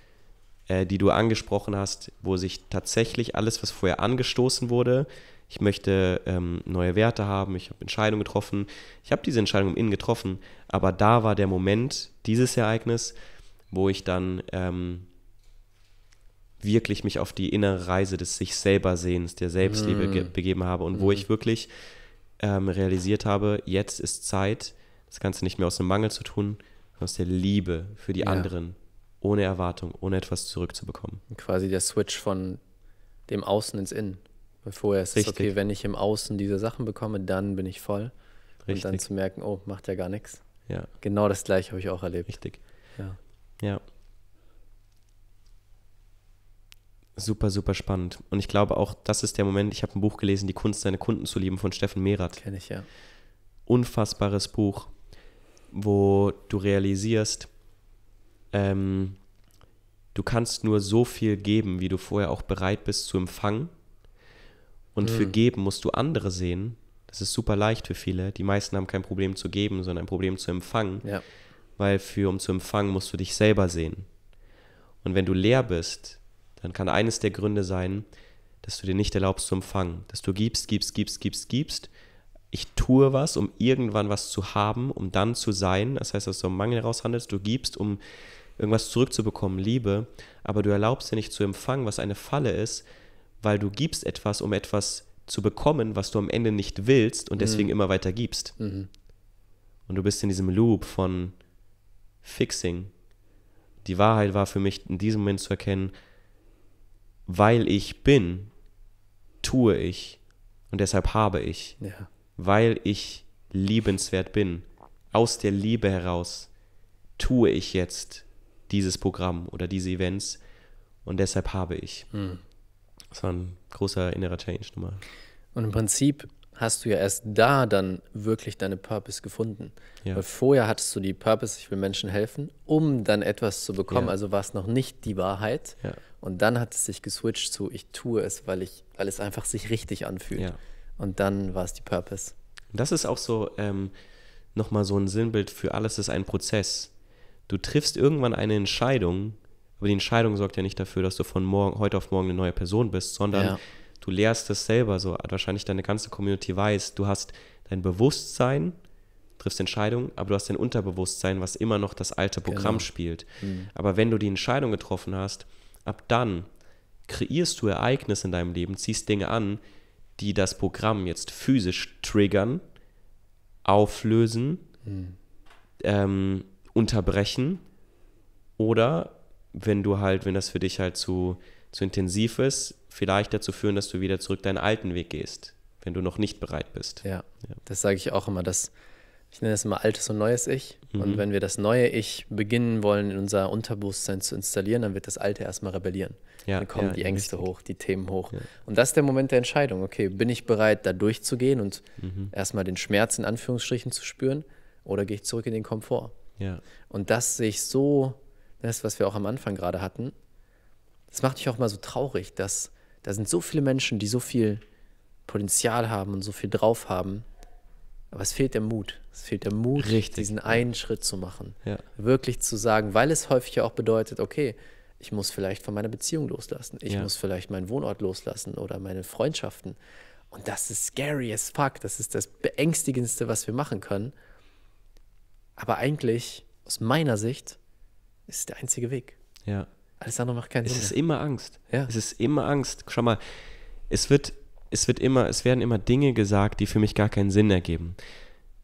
äh, die du angesprochen hast, wo sich tatsächlich alles, was vorher angestoßen wurde, ich möchte ähm, neue Werte haben, ich habe Entscheidungen getroffen, ich habe diese Entscheidung im Innen getroffen, aber da war der Moment, dieses Ereignis, wo ich dann ähm, wirklich mich auf die innere Reise des sich selber Sehens, der Selbstliebe mm. begeben habe und mm. wo mhm. ich wirklich ähm, realisiert habe, jetzt ist Zeit, das Ganze nicht mehr aus dem Mangel zu tun, aus der Liebe für die ja. anderen, ohne Erwartung, ohne etwas zurückzubekommen. Quasi der Switch von dem Außen ins Innen. Vorher ist Richtig. es okay, wenn ich im Außen diese Sachen bekomme, dann bin ich voll. Richtig. Und dann zu merken, oh, macht ja gar nichts. Ja. Genau das gleiche habe ich auch erlebt. Richtig. Ja. Ja. Super, super spannend. Und ich glaube auch, das ist der Moment, ich habe ein Buch gelesen, Die Kunst, seine Kunden zu lieben, von Steffen Merath. Kenne ich, ja. Unfassbares Buch wo du realisierst, ähm, du kannst nur so viel geben, wie du vorher auch bereit bist zu empfangen. Und mhm. für geben musst du andere sehen. Das ist super leicht für viele. Die meisten haben kein Problem zu geben, sondern ein Problem zu empfangen. Ja. Weil für um zu empfangen musst du dich selber sehen. Und wenn du leer bist, dann kann eines der Gründe sein, dass du dir nicht erlaubst zu empfangen, dass du gibst, gibst, gibst, gibst, gibst ich tue was, um irgendwann was zu haben, um dann zu sein. Das heißt, dass du einen Mangel raushandelst, du gibst, um irgendwas zurückzubekommen, Liebe, aber du erlaubst dir nicht zu empfangen, was eine Falle ist, weil du gibst etwas, um etwas zu bekommen, was du am Ende nicht willst und mhm. deswegen immer weiter gibst. Mhm. Und du bist in diesem Loop von Fixing. Die Wahrheit war für mich in diesem Moment zu erkennen, weil ich bin, tue ich und deshalb habe ich. Ja weil ich liebenswert bin, aus der Liebe heraus tue ich jetzt dieses Programm oder diese Events und deshalb habe ich. Mhm. Das war ein großer innerer Change nochmal. Und im Prinzip hast du ja erst da dann wirklich deine Purpose gefunden. Ja. Weil vorher hattest du die Purpose, ich will Menschen helfen, um dann etwas zu bekommen. Ja. Also war es noch nicht die Wahrheit. Ja. Und dann hat es sich geswitcht zu, ich tue es, weil ich, weil es einfach sich richtig anfühlt. Und dann war es die Purpose. Das ist auch so ähm, nochmal so ein Sinnbild für alles ist ein Prozess. Du triffst irgendwann eine Entscheidung, aber die Entscheidung sorgt ja nicht dafür, dass du von morgen, heute auf morgen eine neue Person bist, sondern ja. du lehrst es selber so. Wahrscheinlich deine ganze Community weiß, du hast dein Bewusstsein, triffst Entscheidungen, aber du hast dein Unterbewusstsein, was immer noch das alte Programm genau. spielt. Mhm. Aber wenn du die Entscheidung getroffen hast, ab dann kreierst du Ereignisse in deinem Leben, ziehst Dinge an, die das Programm jetzt physisch triggern, auflösen, mhm. ähm, unterbrechen. Oder wenn du halt, wenn das für dich halt zu, zu intensiv ist, vielleicht dazu führen, dass du wieder zurück deinen alten Weg gehst, wenn du noch nicht bereit bist. Ja, ja. das sage ich auch immer, dass ich nenne das immer altes und neues Ich. Mhm. Und wenn wir das neue Ich beginnen wollen, in unser Unterbewusstsein zu installieren, dann wird das alte erstmal rebellieren. Ja, dann kommen ja, die Ängste richtig. hoch, die Themen hoch. Ja. Und das ist der Moment der Entscheidung. Okay, bin ich bereit, da durchzugehen und mhm. erstmal den Schmerz in Anführungsstrichen zu spüren oder gehe ich zurück in den Komfort? Und das sehe ich so, das, was wir auch am Anfang gerade hatten, das macht mich auch mal so traurig, dass da sind so viele Menschen, die so viel Potenzial haben und so viel drauf haben aber es fehlt der Mut. Es fehlt der Mut, Richtig, diesen einen Schritt zu machen. Ja. Wirklich zu sagen, weil es häufig ja auch bedeutet, okay, ich muss vielleicht von meiner Beziehung loslassen. Ich ja. muss vielleicht meinen Wohnort loslassen oder meine Freundschaften. Und das ist scary as fuck. Das ist das Beängstigendste, was wir machen können. Aber eigentlich, aus meiner Sicht, ist es der einzige Weg. Ja. Alles andere macht keinen es Sinn. Es ist immer Angst. Ja. Es ist immer Angst. Schau mal, es wird es wird immer, es werden immer Dinge gesagt, die für mich gar keinen Sinn ergeben.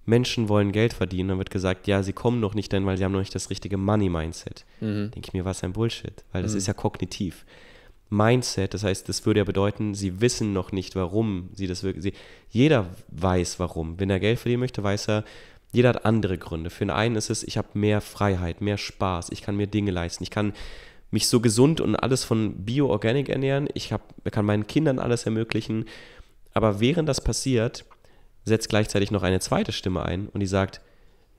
Menschen wollen Geld verdienen, dann wird gesagt, ja, sie kommen noch nicht denn, weil sie haben noch nicht das richtige Money-Mindset. Mhm. Denke ich mir, was ein Bullshit, weil das mhm. ist ja kognitiv. Mindset, das heißt, das würde ja bedeuten, sie wissen noch nicht, warum sie das wirklich. Sie, jeder weiß warum. Wenn er Geld verdienen möchte, weiß er, jeder hat andere Gründe. Für den einen ist es, ich habe mehr Freiheit, mehr Spaß, ich kann mir Dinge leisten, ich kann mich so gesund und alles von Bio-Organic ernähren. Ich hab, kann meinen Kindern alles ermöglichen. Aber während das passiert, setzt gleichzeitig noch eine zweite Stimme ein und die sagt,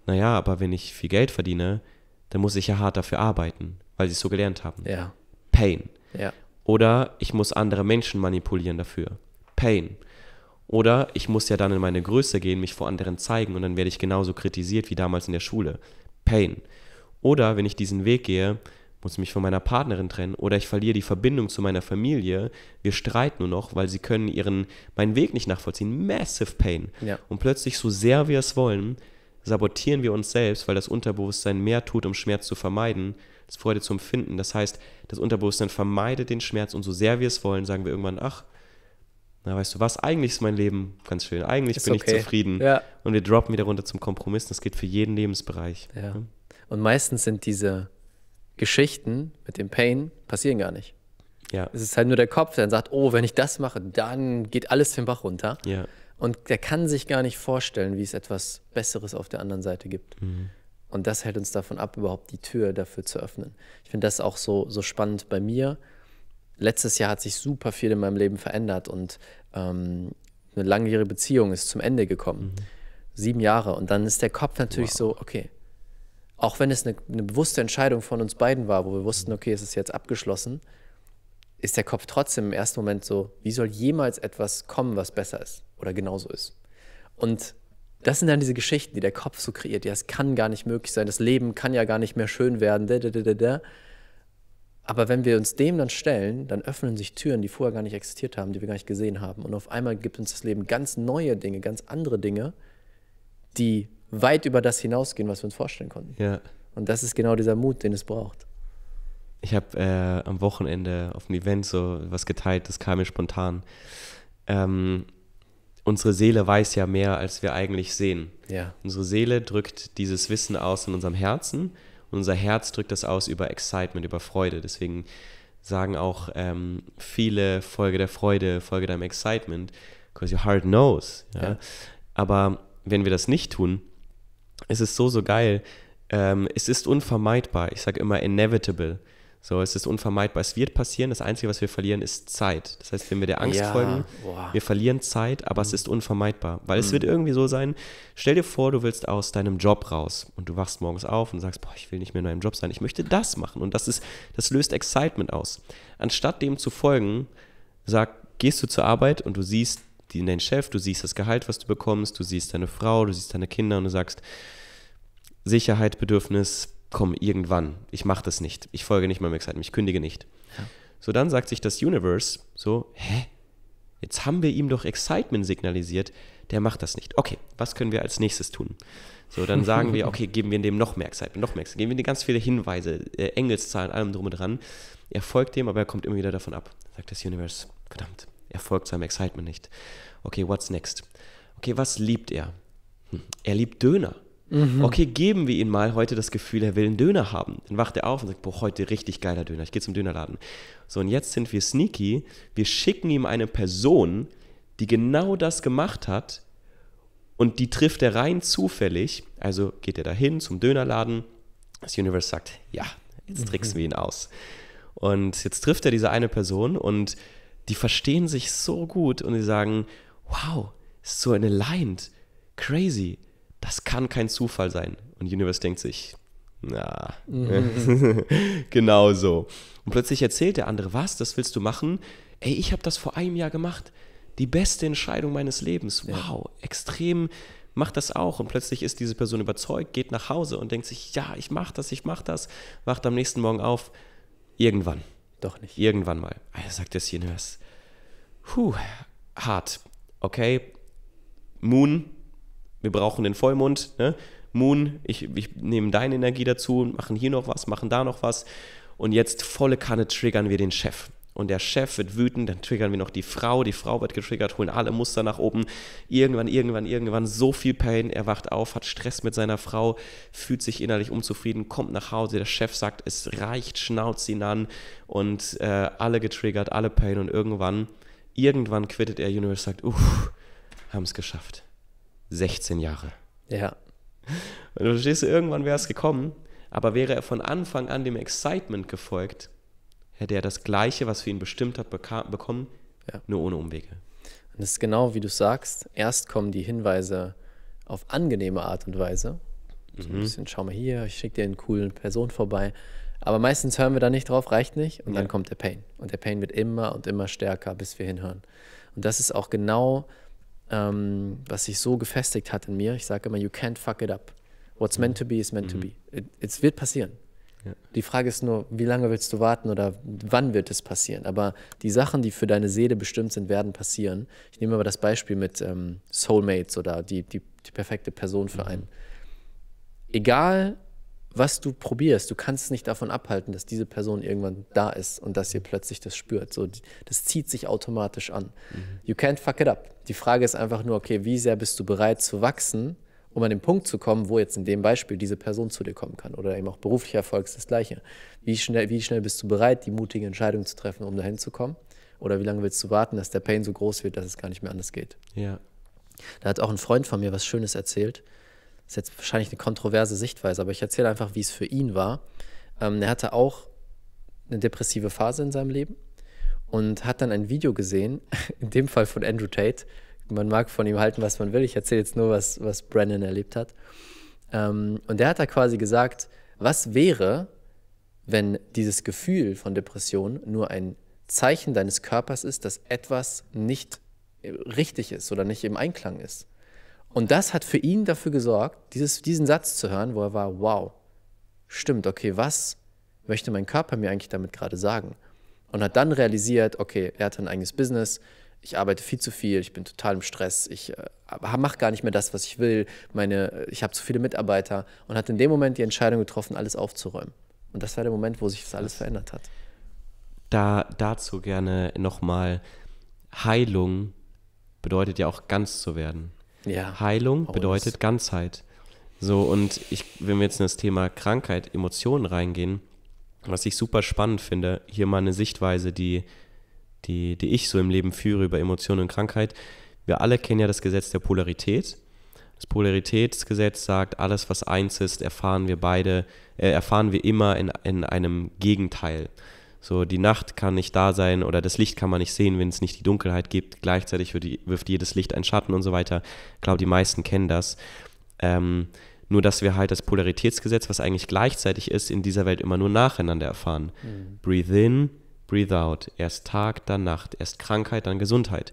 naja, aber wenn ich viel Geld verdiene, dann muss ich ja hart dafür arbeiten, weil sie es so gelernt haben. Ja. Pain. Ja. Oder ich muss andere Menschen manipulieren dafür. Pain. Oder ich muss ja dann in meine Größe gehen, mich vor anderen zeigen und dann werde ich genauso kritisiert wie damals in der Schule. Pain. Oder wenn ich diesen Weg gehe, muss mich von meiner Partnerin trennen oder ich verliere die Verbindung zu meiner Familie, wir streiten nur noch, weil sie können ihren, meinen Weg nicht nachvollziehen. Massive Pain. Ja. Und plötzlich, so sehr wir es wollen, sabotieren wir uns selbst, weil das Unterbewusstsein mehr tut, um Schmerz zu vermeiden, als Freude zu empfinden. Das heißt, das Unterbewusstsein vermeidet den Schmerz und so sehr wir es wollen, sagen wir irgendwann, ach, na weißt du was, eigentlich ist mein Leben ganz schön, eigentlich ist bin okay. ich zufrieden. Ja. Und wir droppen wieder runter zum Kompromiss, das geht für jeden Lebensbereich. Ja. Und meistens sind diese Geschichten mit dem Pain passieren gar nicht. Ja. Es ist halt nur der Kopf, der dann sagt, oh, wenn ich das mache, dann geht alles den Bach runter. Ja. Und der kann sich gar nicht vorstellen, wie es etwas Besseres auf der anderen Seite gibt. Mhm. Und das hält uns davon ab, überhaupt die Tür dafür zu öffnen. Ich finde das auch so, so spannend bei mir. Letztes Jahr hat sich super viel in meinem Leben verändert und ähm, eine langjährige Beziehung ist zum Ende gekommen. Mhm. Sieben Jahre. Und dann ist der Kopf natürlich wow. so, okay, auch wenn es eine, eine, bewusste Entscheidung von uns beiden war, wo wir wussten, okay, es ist jetzt abgeschlossen, ist der Kopf trotzdem im ersten Moment so, wie soll jemals etwas kommen, was besser ist oder genauso ist? Und das sind dann diese Geschichten, die der Kopf so kreiert. Ja, es kann gar nicht möglich sein, das Leben kann ja gar nicht mehr schön werden. Da, da, da, da. Aber wenn wir uns dem dann stellen, dann öffnen sich Türen, die vorher gar nicht existiert haben, die wir gar nicht gesehen haben. Und auf einmal gibt uns das Leben ganz neue Dinge, ganz andere Dinge, die weit über das hinausgehen, was wir uns vorstellen konnten. Ja. Und das ist genau dieser Mut, den es braucht. Ich habe äh, am Wochenende auf dem Event so was geteilt, das kam mir spontan. Ähm, unsere Seele weiß ja mehr, als wir eigentlich sehen. Ja. Unsere Seele drückt dieses Wissen aus in unserem Herzen und unser Herz drückt das aus über Excitement, über Freude. Deswegen sagen auch ähm, viele Folge der Freude, Folge deinem Excitement, because your heart knows. Ja? Ja. Aber wenn wir das nicht tun, es ist so, so geil. Ähm, es ist unvermeidbar. Ich sage immer inevitable. So, es ist unvermeidbar. Es wird passieren. Das Einzige, was wir verlieren, ist Zeit. Das heißt, wenn wir der Angst ja, folgen, boah. wir verlieren Zeit, aber mhm. es ist unvermeidbar. Weil mhm. es wird irgendwie so sein, stell dir vor, du willst aus deinem Job raus und du wachst morgens auf und sagst, boah, ich will nicht mehr in meinem Job sein, ich möchte das machen. Und das ist, das löst Excitement aus. Anstatt dem zu folgen, sag, gehst du zur Arbeit und du siehst, die, den Chef, du siehst das Gehalt, was du bekommst, du siehst deine Frau, du siehst deine Kinder und du sagst, Sicherheit, Bedürfnis, komm, irgendwann, ich mach das nicht, ich folge nicht meinem Excitement, ich kündige nicht. Ja. So, dann sagt sich das Universe so, hä? Jetzt haben wir ihm doch Excitement signalisiert, der macht das nicht. Okay, was können wir als nächstes tun? So, dann sagen wir, okay, geben wir dem noch mehr Excitement, noch mehr Excitement, geben wir dem ganz viele Hinweise, äh, Engelszahlen, allem drum und dran. Er folgt dem, aber er kommt immer wieder davon ab. Sagt das Universe, verdammt, er folgt seinem Excitement nicht. Okay, what's next? Okay, was liebt er? Hm, er liebt Döner. Mhm. Okay, geben wir ihm mal heute das Gefühl, er will einen Döner haben. Dann wacht er auf und sagt, boah, heute richtig geiler Döner, ich gehe zum Dönerladen. So, und jetzt sind wir sneaky. Wir schicken ihm eine Person, die genau das gemacht hat und die trifft er rein zufällig. Also geht er dahin zum Dönerladen. Das Universe sagt, ja, jetzt tricksen mhm. wir ihn aus. Und jetzt trifft er diese eine Person und die verstehen sich so gut und die sagen, wow, ist so eine Line, crazy, das kann kein Zufall sein. Und Universe denkt sich, na, mhm. genau so. Und plötzlich erzählt der andere, was, das willst du machen? Ey, ich habe das vor einem Jahr gemacht. Die beste Entscheidung meines Lebens. Wow, ja. extrem, macht das auch. Und plötzlich ist diese Person überzeugt, geht nach Hause und denkt sich, ja, ich mach das, ich mach das, wacht am nächsten Morgen auf, irgendwann. Doch nicht. Irgendwann mal. Ah, er sagt das hier, nur. Puh, hart. Okay. Moon, wir brauchen den Vollmond. Ne? Moon, ich, ich nehme deine Energie dazu, machen hier noch was, machen da noch was. Und jetzt volle Kanne triggern wir den Chef und der Chef wird wütend, dann triggern wir noch die Frau, die Frau wird getriggert, holen alle Muster nach oben. Irgendwann, irgendwann, irgendwann so viel Pain, er wacht auf, hat Stress mit seiner Frau, fühlt sich innerlich unzufrieden, kommt nach Hause, der Chef sagt, es reicht, schnauzt ihn an und äh, alle getriggert, alle Pain und irgendwann, irgendwann quittet er Universe, sagt, uff, haben es geschafft. 16 Jahre. Ja. Und du verstehst, irgendwann wäre es gekommen, aber wäre er von Anfang an dem Excitement gefolgt, hätte er das Gleiche, was für ihn bestimmt hat, bekommen, ja. nur ohne Umwege. Und das ist genau wie du sagst. Erst kommen die Hinweise auf angenehme Art und Weise. So mhm. ein bisschen, schau mal hier, ich schicke dir einen coolen Person vorbei. Aber meistens hören wir da nicht drauf, reicht nicht. Und ja. dann kommt der Pain. Und der Pain wird immer und immer stärker, bis wir hinhören. Und das ist auch genau, ähm, was sich so gefestigt hat in mir. Ich sage immer, you can't fuck it up. What's meant mhm. to be is meant mhm. to be. It, es wird passieren. Die Frage ist nur, wie lange willst du warten oder wann wird es passieren? Aber die Sachen, die für deine Seele bestimmt sind, werden passieren. Ich nehme aber das Beispiel mit ähm, Soulmates oder die, die, die, perfekte Person für mhm. einen. Egal, was du probierst, du kannst nicht davon abhalten, dass diese Person irgendwann da ist und dass ihr plötzlich das spürt. So, das zieht sich automatisch an. Mhm. You can't fuck it up. Die Frage ist einfach nur, okay, wie sehr bist du bereit zu wachsen um an den Punkt zu kommen, wo jetzt in dem Beispiel diese Person zu dir kommen kann oder eben auch beruflicher Erfolg ist das Gleiche. Wie schnell, wie schnell bist du bereit, die mutige Entscheidung zu treffen, um dahin zu kommen? Oder wie lange willst du warten, dass der Pain so groß wird, dass es gar nicht mehr anders geht? Ja. Da hat auch ein Freund von mir was Schönes erzählt. Das ist jetzt wahrscheinlich eine kontroverse Sichtweise, aber ich erzähle einfach, wie es für ihn war. Ähm, er hatte auch eine depressive Phase in seinem Leben und hat dann ein Video gesehen, in dem Fall von Andrew Tate, man mag von ihm halten, was man will. Ich erzähle jetzt nur, was, was Brennan erlebt hat. Ähm, und der hat da quasi gesagt, was wäre, wenn dieses Gefühl von Depression nur ein Zeichen deines Körpers ist, dass etwas nicht richtig ist oder nicht im Einklang ist. Und das hat für ihn dafür gesorgt, dieses, diesen Satz zu hören, wo er war, wow, stimmt, okay, was möchte mein Körper mir eigentlich damit gerade sagen? Und hat dann realisiert, okay, er hat ein eigenes Business, ich arbeite viel zu viel, ich bin total im Stress, ich äh, mache gar nicht mehr das, was ich will, meine, äh, ich habe zu viele Mitarbeiter und hat in dem Moment die Entscheidung getroffen, alles aufzuräumen. Und das war der Moment, wo sich das alles verändert hat. Da dazu gerne nochmal, Heilung bedeutet ja auch ganz zu werden. Ja. Heilung bedeutet Ganzheit. So, und ich, wenn wir jetzt in das Thema Krankheit, Emotionen reingehen, was ich super spannend finde, hier mal eine Sichtweise, die die, die ich so im Leben führe über Emotionen und Krankheit. Wir alle kennen ja das Gesetz der Polarität. Das Polaritätsgesetz sagt, alles was eins ist, erfahren wir beide, äh, erfahren wir immer in, in einem Gegenteil. So, die Nacht kann nicht da sein oder das Licht kann man nicht sehen, wenn es nicht die Dunkelheit gibt. Gleichzeitig wirft jedes Licht einen Schatten und so weiter. Ich glaube, die meisten kennen das. Ähm, nur, dass wir halt das Polaritätsgesetz, was eigentlich gleichzeitig ist, in dieser Welt immer nur nacheinander erfahren. Mhm. Breathe in, breathe out. Erst Tag, dann Nacht. Erst Krankheit, dann Gesundheit.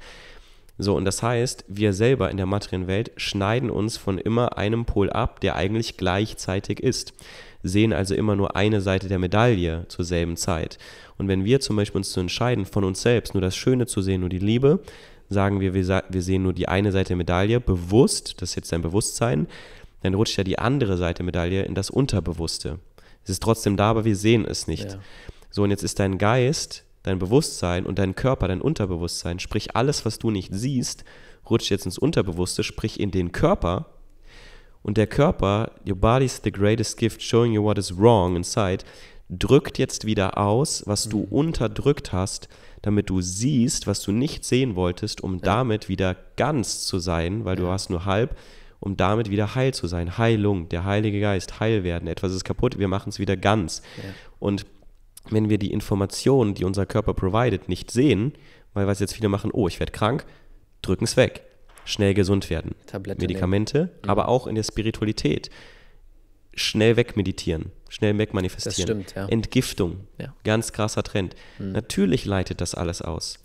So, und das heißt, wir selber in der materiellen Welt schneiden uns von immer einem Pol ab, der eigentlich gleichzeitig ist, sehen also immer nur eine Seite der Medaille zur selben Zeit. Und wenn wir zum Beispiel uns zu entscheiden, von uns selbst nur das Schöne zu sehen, nur die Liebe, sagen wir, wir, wir sehen nur die eine Seite der Medaille bewusst, das ist jetzt dein Bewusstsein, dann rutscht ja die andere Seite der Medaille in das Unterbewusste. Es ist trotzdem da, aber wir sehen es nicht. Ja. So, und jetzt ist dein Geist, dein Bewusstsein und dein Körper, dein Unterbewusstsein, sprich alles, was du nicht siehst, rutscht jetzt ins Unterbewusste, sprich in den Körper. Und der Körper, your body is the greatest gift, showing you what is wrong inside, drückt jetzt wieder aus, was du mhm. unterdrückt hast, damit du siehst, was du nicht sehen wolltest, um ja. damit wieder ganz zu sein, weil ja. du hast nur halb, um damit wieder heil zu sein. Heilung, der Heilige Geist, heil werden, etwas ist kaputt, wir machen es wieder ganz. Ja. Und wenn wir die Informationen, die unser Körper providet, nicht sehen, weil was jetzt viele machen, oh, ich werde krank, drücken es weg. Schnell gesund werden. Tablette Medikamente, nehmen. aber auch in der Spiritualität. Schnell wegmeditieren, schnell wegmanifestieren. Das stimmt, ja. Entgiftung, ja. ganz krasser Trend. Mhm. Natürlich leitet das alles aus.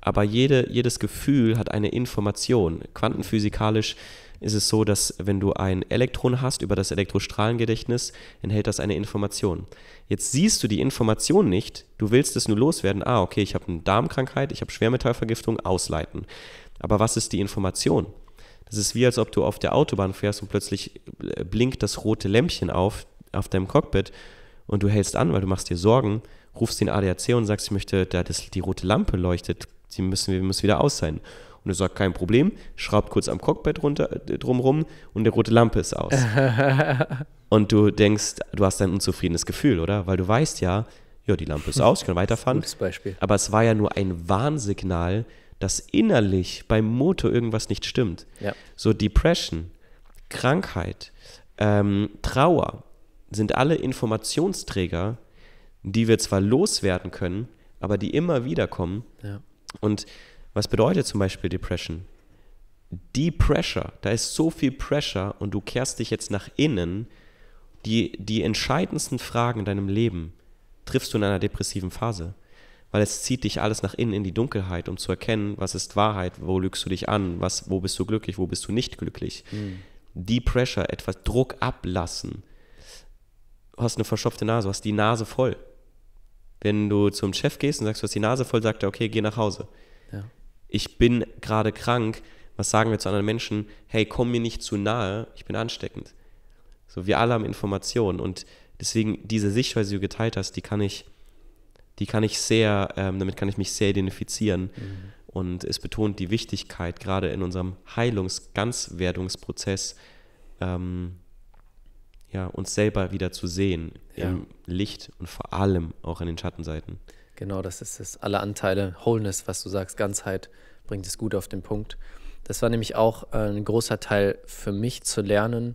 Aber jede, jedes Gefühl hat eine Information. Quantenphysikalisch ist es so, dass wenn du ein Elektron hast über das Elektrostrahlengedächtnis, enthält das eine Information. Jetzt siehst du die Information nicht, du willst es nur loswerden. Ah, okay, ich habe eine Darmkrankheit, ich habe Schwermetallvergiftung, ausleiten. Aber was ist die Information? Das ist wie, als ob du auf der Autobahn fährst und plötzlich äh, blinkt das rote Lämpchen auf, auf deinem Cockpit und du hältst an, weil du machst dir Sorgen, rufst den ADAC und sagst, ich möchte, da das, die rote Lampe leuchtet, die müssen, wir müssen wieder aus sein. Und er sagt, kein Problem, schraubt kurz am Cockpit runter, äh, drumrum und der rote Lampe ist aus. und du denkst, du hast ein unzufriedenes Gefühl, oder? Weil du weißt ja, ja, die Lampe ist aus, ich kann weiterfahren. Gutes Beispiel. Aber es war ja nur ein Warnsignal, dass innerlich beim Motor irgendwas nicht stimmt. Ja. So Depression, Krankheit, ähm, Trauer sind alle Informationsträger, die wir zwar loswerden können, aber die immer wieder kommen. Ja. Und was bedeutet zum Beispiel Depression? Die Pressure, da ist so viel Pressure und du kehrst dich jetzt nach innen. Die, die entscheidendsten Fragen in deinem Leben triffst du in einer depressiven Phase, weil es zieht dich alles nach innen in die Dunkelheit, um zu erkennen, was ist Wahrheit, wo lügst du dich an, was, wo bist du glücklich, wo bist du nicht glücklich. Mhm. Die Pressure, etwas Druck ablassen. Du hast eine verschopfte Nase, du hast die Nase voll. Wenn du zum Chef gehst und sagst, du hast die Nase voll, sagt er, okay, geh nach Hause ich bin gerade krank, was sagen wir zu anderen Menschen? Hey, komm mir nicht zu nahe, ich bin ansteckend. So, wir alle haben Informationen und deswegen diese Sichtweise, die du geteilt hast, die kann ich, die kann ich sehr, ähm, damit kann ich mich sehr identifizieren. Mhm. Und es betont die Wichtigkeit, gerade in unserem Heilungs-Ganzwerdungsprozess, ähm, ja, uns selber wieder zu sehen ja. im Licht und vor allem auch in den Schattenseiten. Genau, das ist es. Alle Anteile, Wholeness, was du sagst, Ganzheit, bringt es gut auf den Punkt. Das war nämlich auch äh, ein großer Teil für mich zu lernen.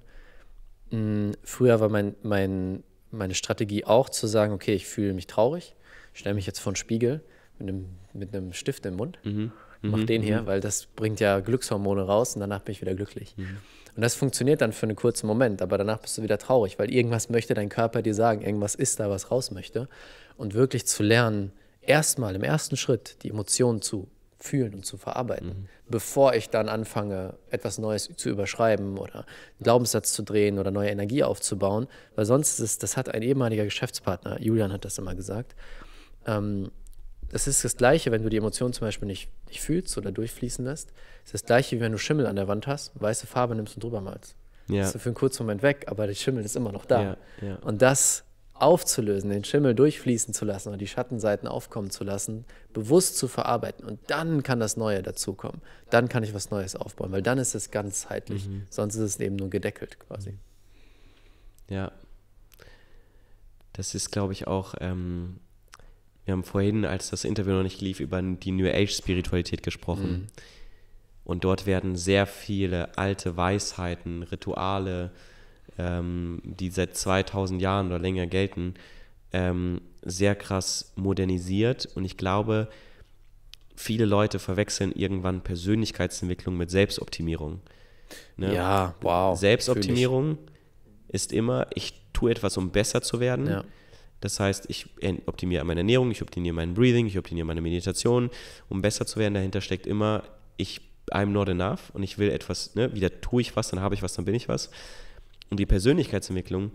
Hm, früher war mein, mein, meine Strategie auch zu sagen, okay, ich fühle mich traurig, stelle mich jetzt vor den Spiegel mit einem, mit einem Stift im Mund, mhm. mach mhm. den hier, mhm. weil das bringt ja Glückshormone raus und danach bin ich wieder glücklich. Mhm. Und das funktioniert dann für einen kurzen Moment, aber danach bist du wieder traurig, weil irgendwas möchte dein Körper dir sagen, irgendwas ist da, was raus möchte. Und wirklich zu lernen, erstmal im ersten Schritt die Emotionen zu fühlen und zu verarbeiten, mhm. bevor ich dann anfange, etwas Neues zu überschreiben oder einen Glaubenssatz zu drehen oder neue Energie aufzubauen. Weil sonst ist es, das hat ein ehemaliger Geschäftspartner, Julian hat das immer gesagt, ähm, es ist das Gleiche, wenn du die Emotionen zum Beispiel nicht, nicht fühlst oder durchfließen lässt. Es ist das Gleiche, wie wenn du Schimmel an der Wand hast, weiße Farbe nimmst und drüber malst. Ja. Das ist für einen kurzen Moment weg, aber der Schimmel ist immer noch da. Ja, ja. Und das aufzulösen, den Schimmel durchfließen zu lassen und die Schattenseiten aufkommen zu lassen, bewusst zu verarbeiten und dann kann das Neue dazukommen. Dann kann ich was Neues aufbauen, weil dann ist es ganzheitlich. Mhm. Sonst ist es eben nur gedeckelt quasi. Ja. Das ist, glaube ich, auch. Ähm wir haben vorhin, als das Interview noch nicht lief, über die New Age-Spiritualität gesprochen. Mhm. Und dort werden sehr viele alte Weisheiten, Rituale, ähm, die seit 2000 Jahren oder länger gelten, ähm, sehr krass modernisiert. Und ich glaube, viele Leute verwechseln irgendwann Persönlichkeitsentwicklung mit Selbstoptimierung. Ne? Ja, wow. Selbstoptimierung ist immer, ich tue etwas, um besser zu werden. Ja das heißt, ich optimiere meine Ernährung, ich optimiere mein Breathing, ich optimiere meine Meditation. Um besser zu werden, dahinter steckt immer, ich I'm not enough und ich will etwas, ne, wieder tue ich was, dann habe ich was, dann bin ich was. Und die Persönlichkeitsentwicklung,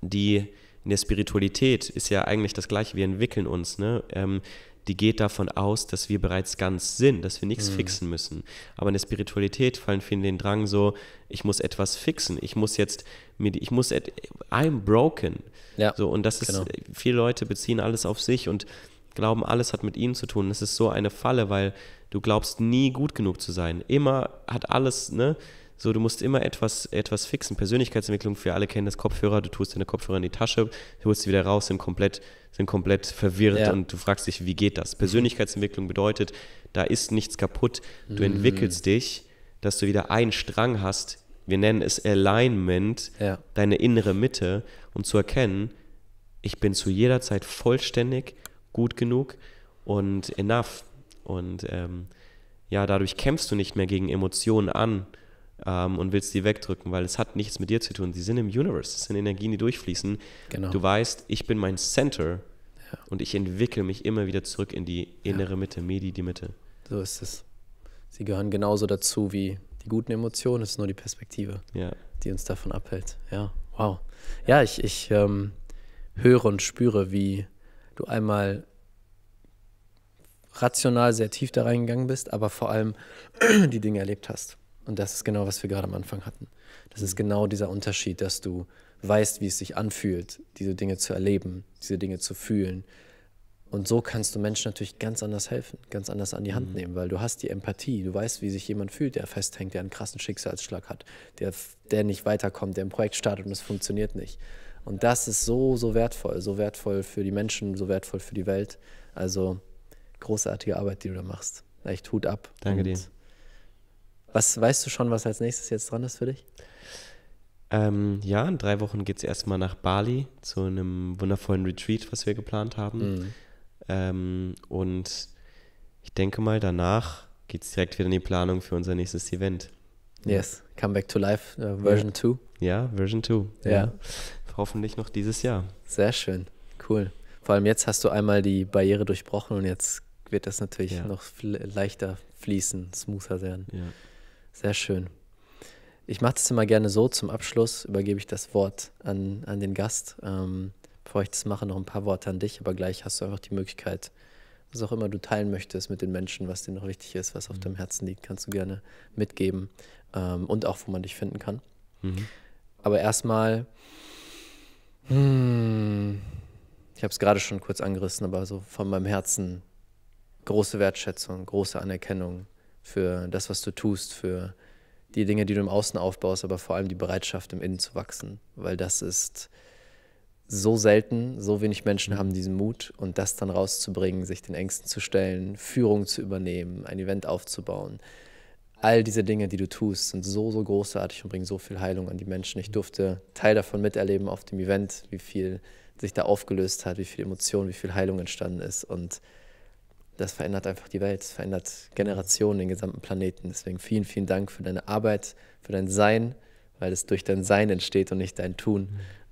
die in der Spiritualität ist ja eigentlich das gleiche, wir entwickeln uns. Ne? Ähm, die geht davon aus, dass wir bereits ganz sind, dass wir nichts mhm. fixen müssen. Aber in der Spiritualität fallen viele in den Drang so, ich muss etwas fixen, ich muss jetzt, ich muss, I'm broken. Ja, so, und das genau. viele Leute beziehen alles auf sich und glauben, alles hat mit ihnen zu tun. Das ist so eine Falle, weil du glaubst nie gut genug zu sein. Immer hat alles, ne? So, du musst immer etwas, etwas fixen. Persönlichkeitsentwicklung, wir alle kennen das Kopfhörer, du tust deine Kopfhörer in die Tasche, du holst sie wieder raus, sind komplett, sind komplett verwirrt ja. und du fragst dich, wie geht das? Mhm. Persönlichkeitsentwicklung bedeutet, da ist nichts kaputt. Du mhm. entwickelst dich, dass du wieder einen Strang hast, wir nennen es Alignment, ja. deine innere Mitte, um zu erkennen, ich bin zu jeder Zeit vollständig, gut genug und enough. Und ähm, ja, dadurch kämpfst du nicht mehr gegen Emotionen an ähm, und willst die wegdrücken, weil es hat nichts mit dir zu tun. Sie sind im Universe, es sind Energien, die durchfließen. Genau. Du weißt, ich bin mein Center ja. und ich entwickle mich immer wieder zurück in die innere ja. Mitte, Medi, die Mitte. So ist es. Sie gehören genauso dazu wie die guten Emotionen, es ist nur die Perspektive, ja. die uns davon abhält. Ja, wow. Ja, ich, ich ähm, höre und spüre, wie du einmal rational sehr tief da reingegangen bist, aber vor allem die Dinge erlebt hast. Und das ist genau, was wir gerade am Anfang hatten. Das ist mhm. genau dieser Unterschied, dass du weißt, wie es sich anfühlt, diese Dinge zu erleben, diese Dinge zu fühlen. Und so kannst du Menschen natürlich ganz anders helfen, ganz anders an die Hand mhm. nehmen, weil du hast die Empathie, du weißt, wie sich jemand fühlt, der festhängt, der einen krassen Schicksalsschlag hat, der, der nicht weiterkommt, der ein Projekt startet und es funktioniert nicht. Und das ist so, so wertvoll, so wertvoll für die Menschen, so wertvoll für die Welt. Also großartige Arbeit, die du da machst. Echt Hut ab. Danke dir. Was weißt du schon, was als nächstes jetzt dran ist für dich? Ähm, ja, in drei Wochen geht es erstmal nach Bali zu einem wundervollen Retreat, was wir geplant haben. Mhm. Ähm, und ich denke mal, danach geht es direkt wieder in die Planung für unser nächstes Event. Yes, Come Back to Life uh, Version 2. Ja. ja, Version 2. Ja. ja. Hoffentlich noch dieses Jahr. Sehr schön, cool. Vor allem jetzt hast du einmal die Barriere durchbrochen und jetzt wird das natürlich ja. noch leichter fließen, smoother werden. Ja. Sehr schön. Ich mache das immer gerne so. Zum Abschluss übergebe ich das Wort an, an den Gast. Ähm, bevor ich das mache, noch ein paar Worte an dich, aber gleich hast du einfach die Möglichkeit, was auch immer du teilen möchtest mit den Menschen, was dir noch wichtig ist, was auf mhm. deinem Herzen liegt, kannst du gerne mitgeben ähm, und auch, wo man dich finden kann. Mhm. Aber erstmal, hm, ich habe es gerade schon kurz angerissen, aber so von meinem Herzen große Wertschätzung, große Anerkennung für das, was du tust, für die Dinge, die du im Außen aufbaust, aber vor allem die Bereitschaft, im Innen zu wachsen, weil das ist so selten, so wenig Menschen haben diesen Mut und das dann rauszubringen, sich den Ängsten zu stellen, Führung zu übernehmen, ein Event aufzubauen. All diese Dinge, die du tust, sind so, so großartig und bringen so viel Heilung an die Menschen. Ich durfte Teil davon miterleben auf dem Event, wie viel sich da aufgelöst hat, wie viel Emotion, wie viel Heilung entstanden ist und das verändert einfach die Welt, verändert Generationen, den gesamten Planeten. Deswegen vielen, vielen Dank für deine Arbeit, für dein Sein, weil es durch dein Sein entsteht und nicht dein Tun. Mhm.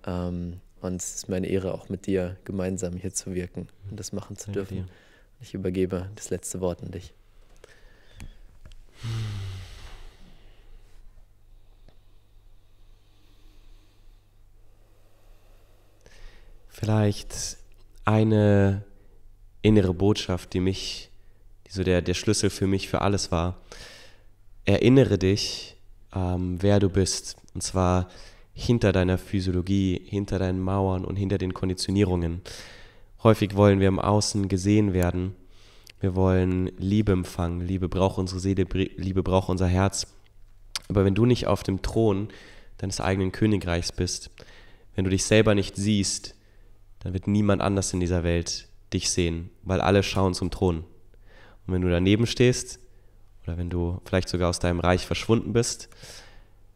Ähm, und es ist meine Ehre, auch mit dir gemeinsam hier zu wirken und das machen zu Danke dürfen. Dir. Ich übergebe das letzte Wort an dich. Vielleicht eine innere Botschaft, die mich, die so der, der Schlüssel für mich, für alles war. Erinnere dich, ähm, wer du bist. Und zwar hinter deiner Physiologie, hinter deinen Mauern und hinter den Konditionierungen. Häufig wollen wir im Außen gesehen werden. Wir wollen Liebe empfangen. Liebe braucht unsere Seele, Liebe braucht unser Herz. Aber wenn du nicht auf dem Thron deines eigenen Königreichs bist, wenn du dich selber nicht siehst, dann wird niemand anders in dieser Welt dich sehen, weil alle schauen zum Thron. Und wenn du daneben stehst oder wenn du vielleicht sogar aus deinem Reich verschwunden bist,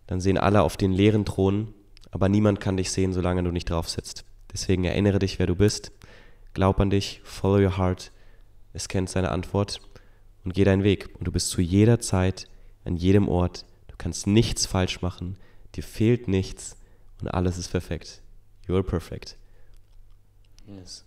dann sehen alle auf den leeren Thron, aber niemand kann dich sehen, solange du nicht drauf sitzt. Deswegen erinnere dich, wer du bist, glaub an dich, follow your heart, es kennt seine Antwort und geh deinen Weg. Und du bist zu jeder Zeit, an jedem Ort, du kannst nichts falsch machen, dir fehlt nichts und alles ist perfekt. You are perfect. Yes.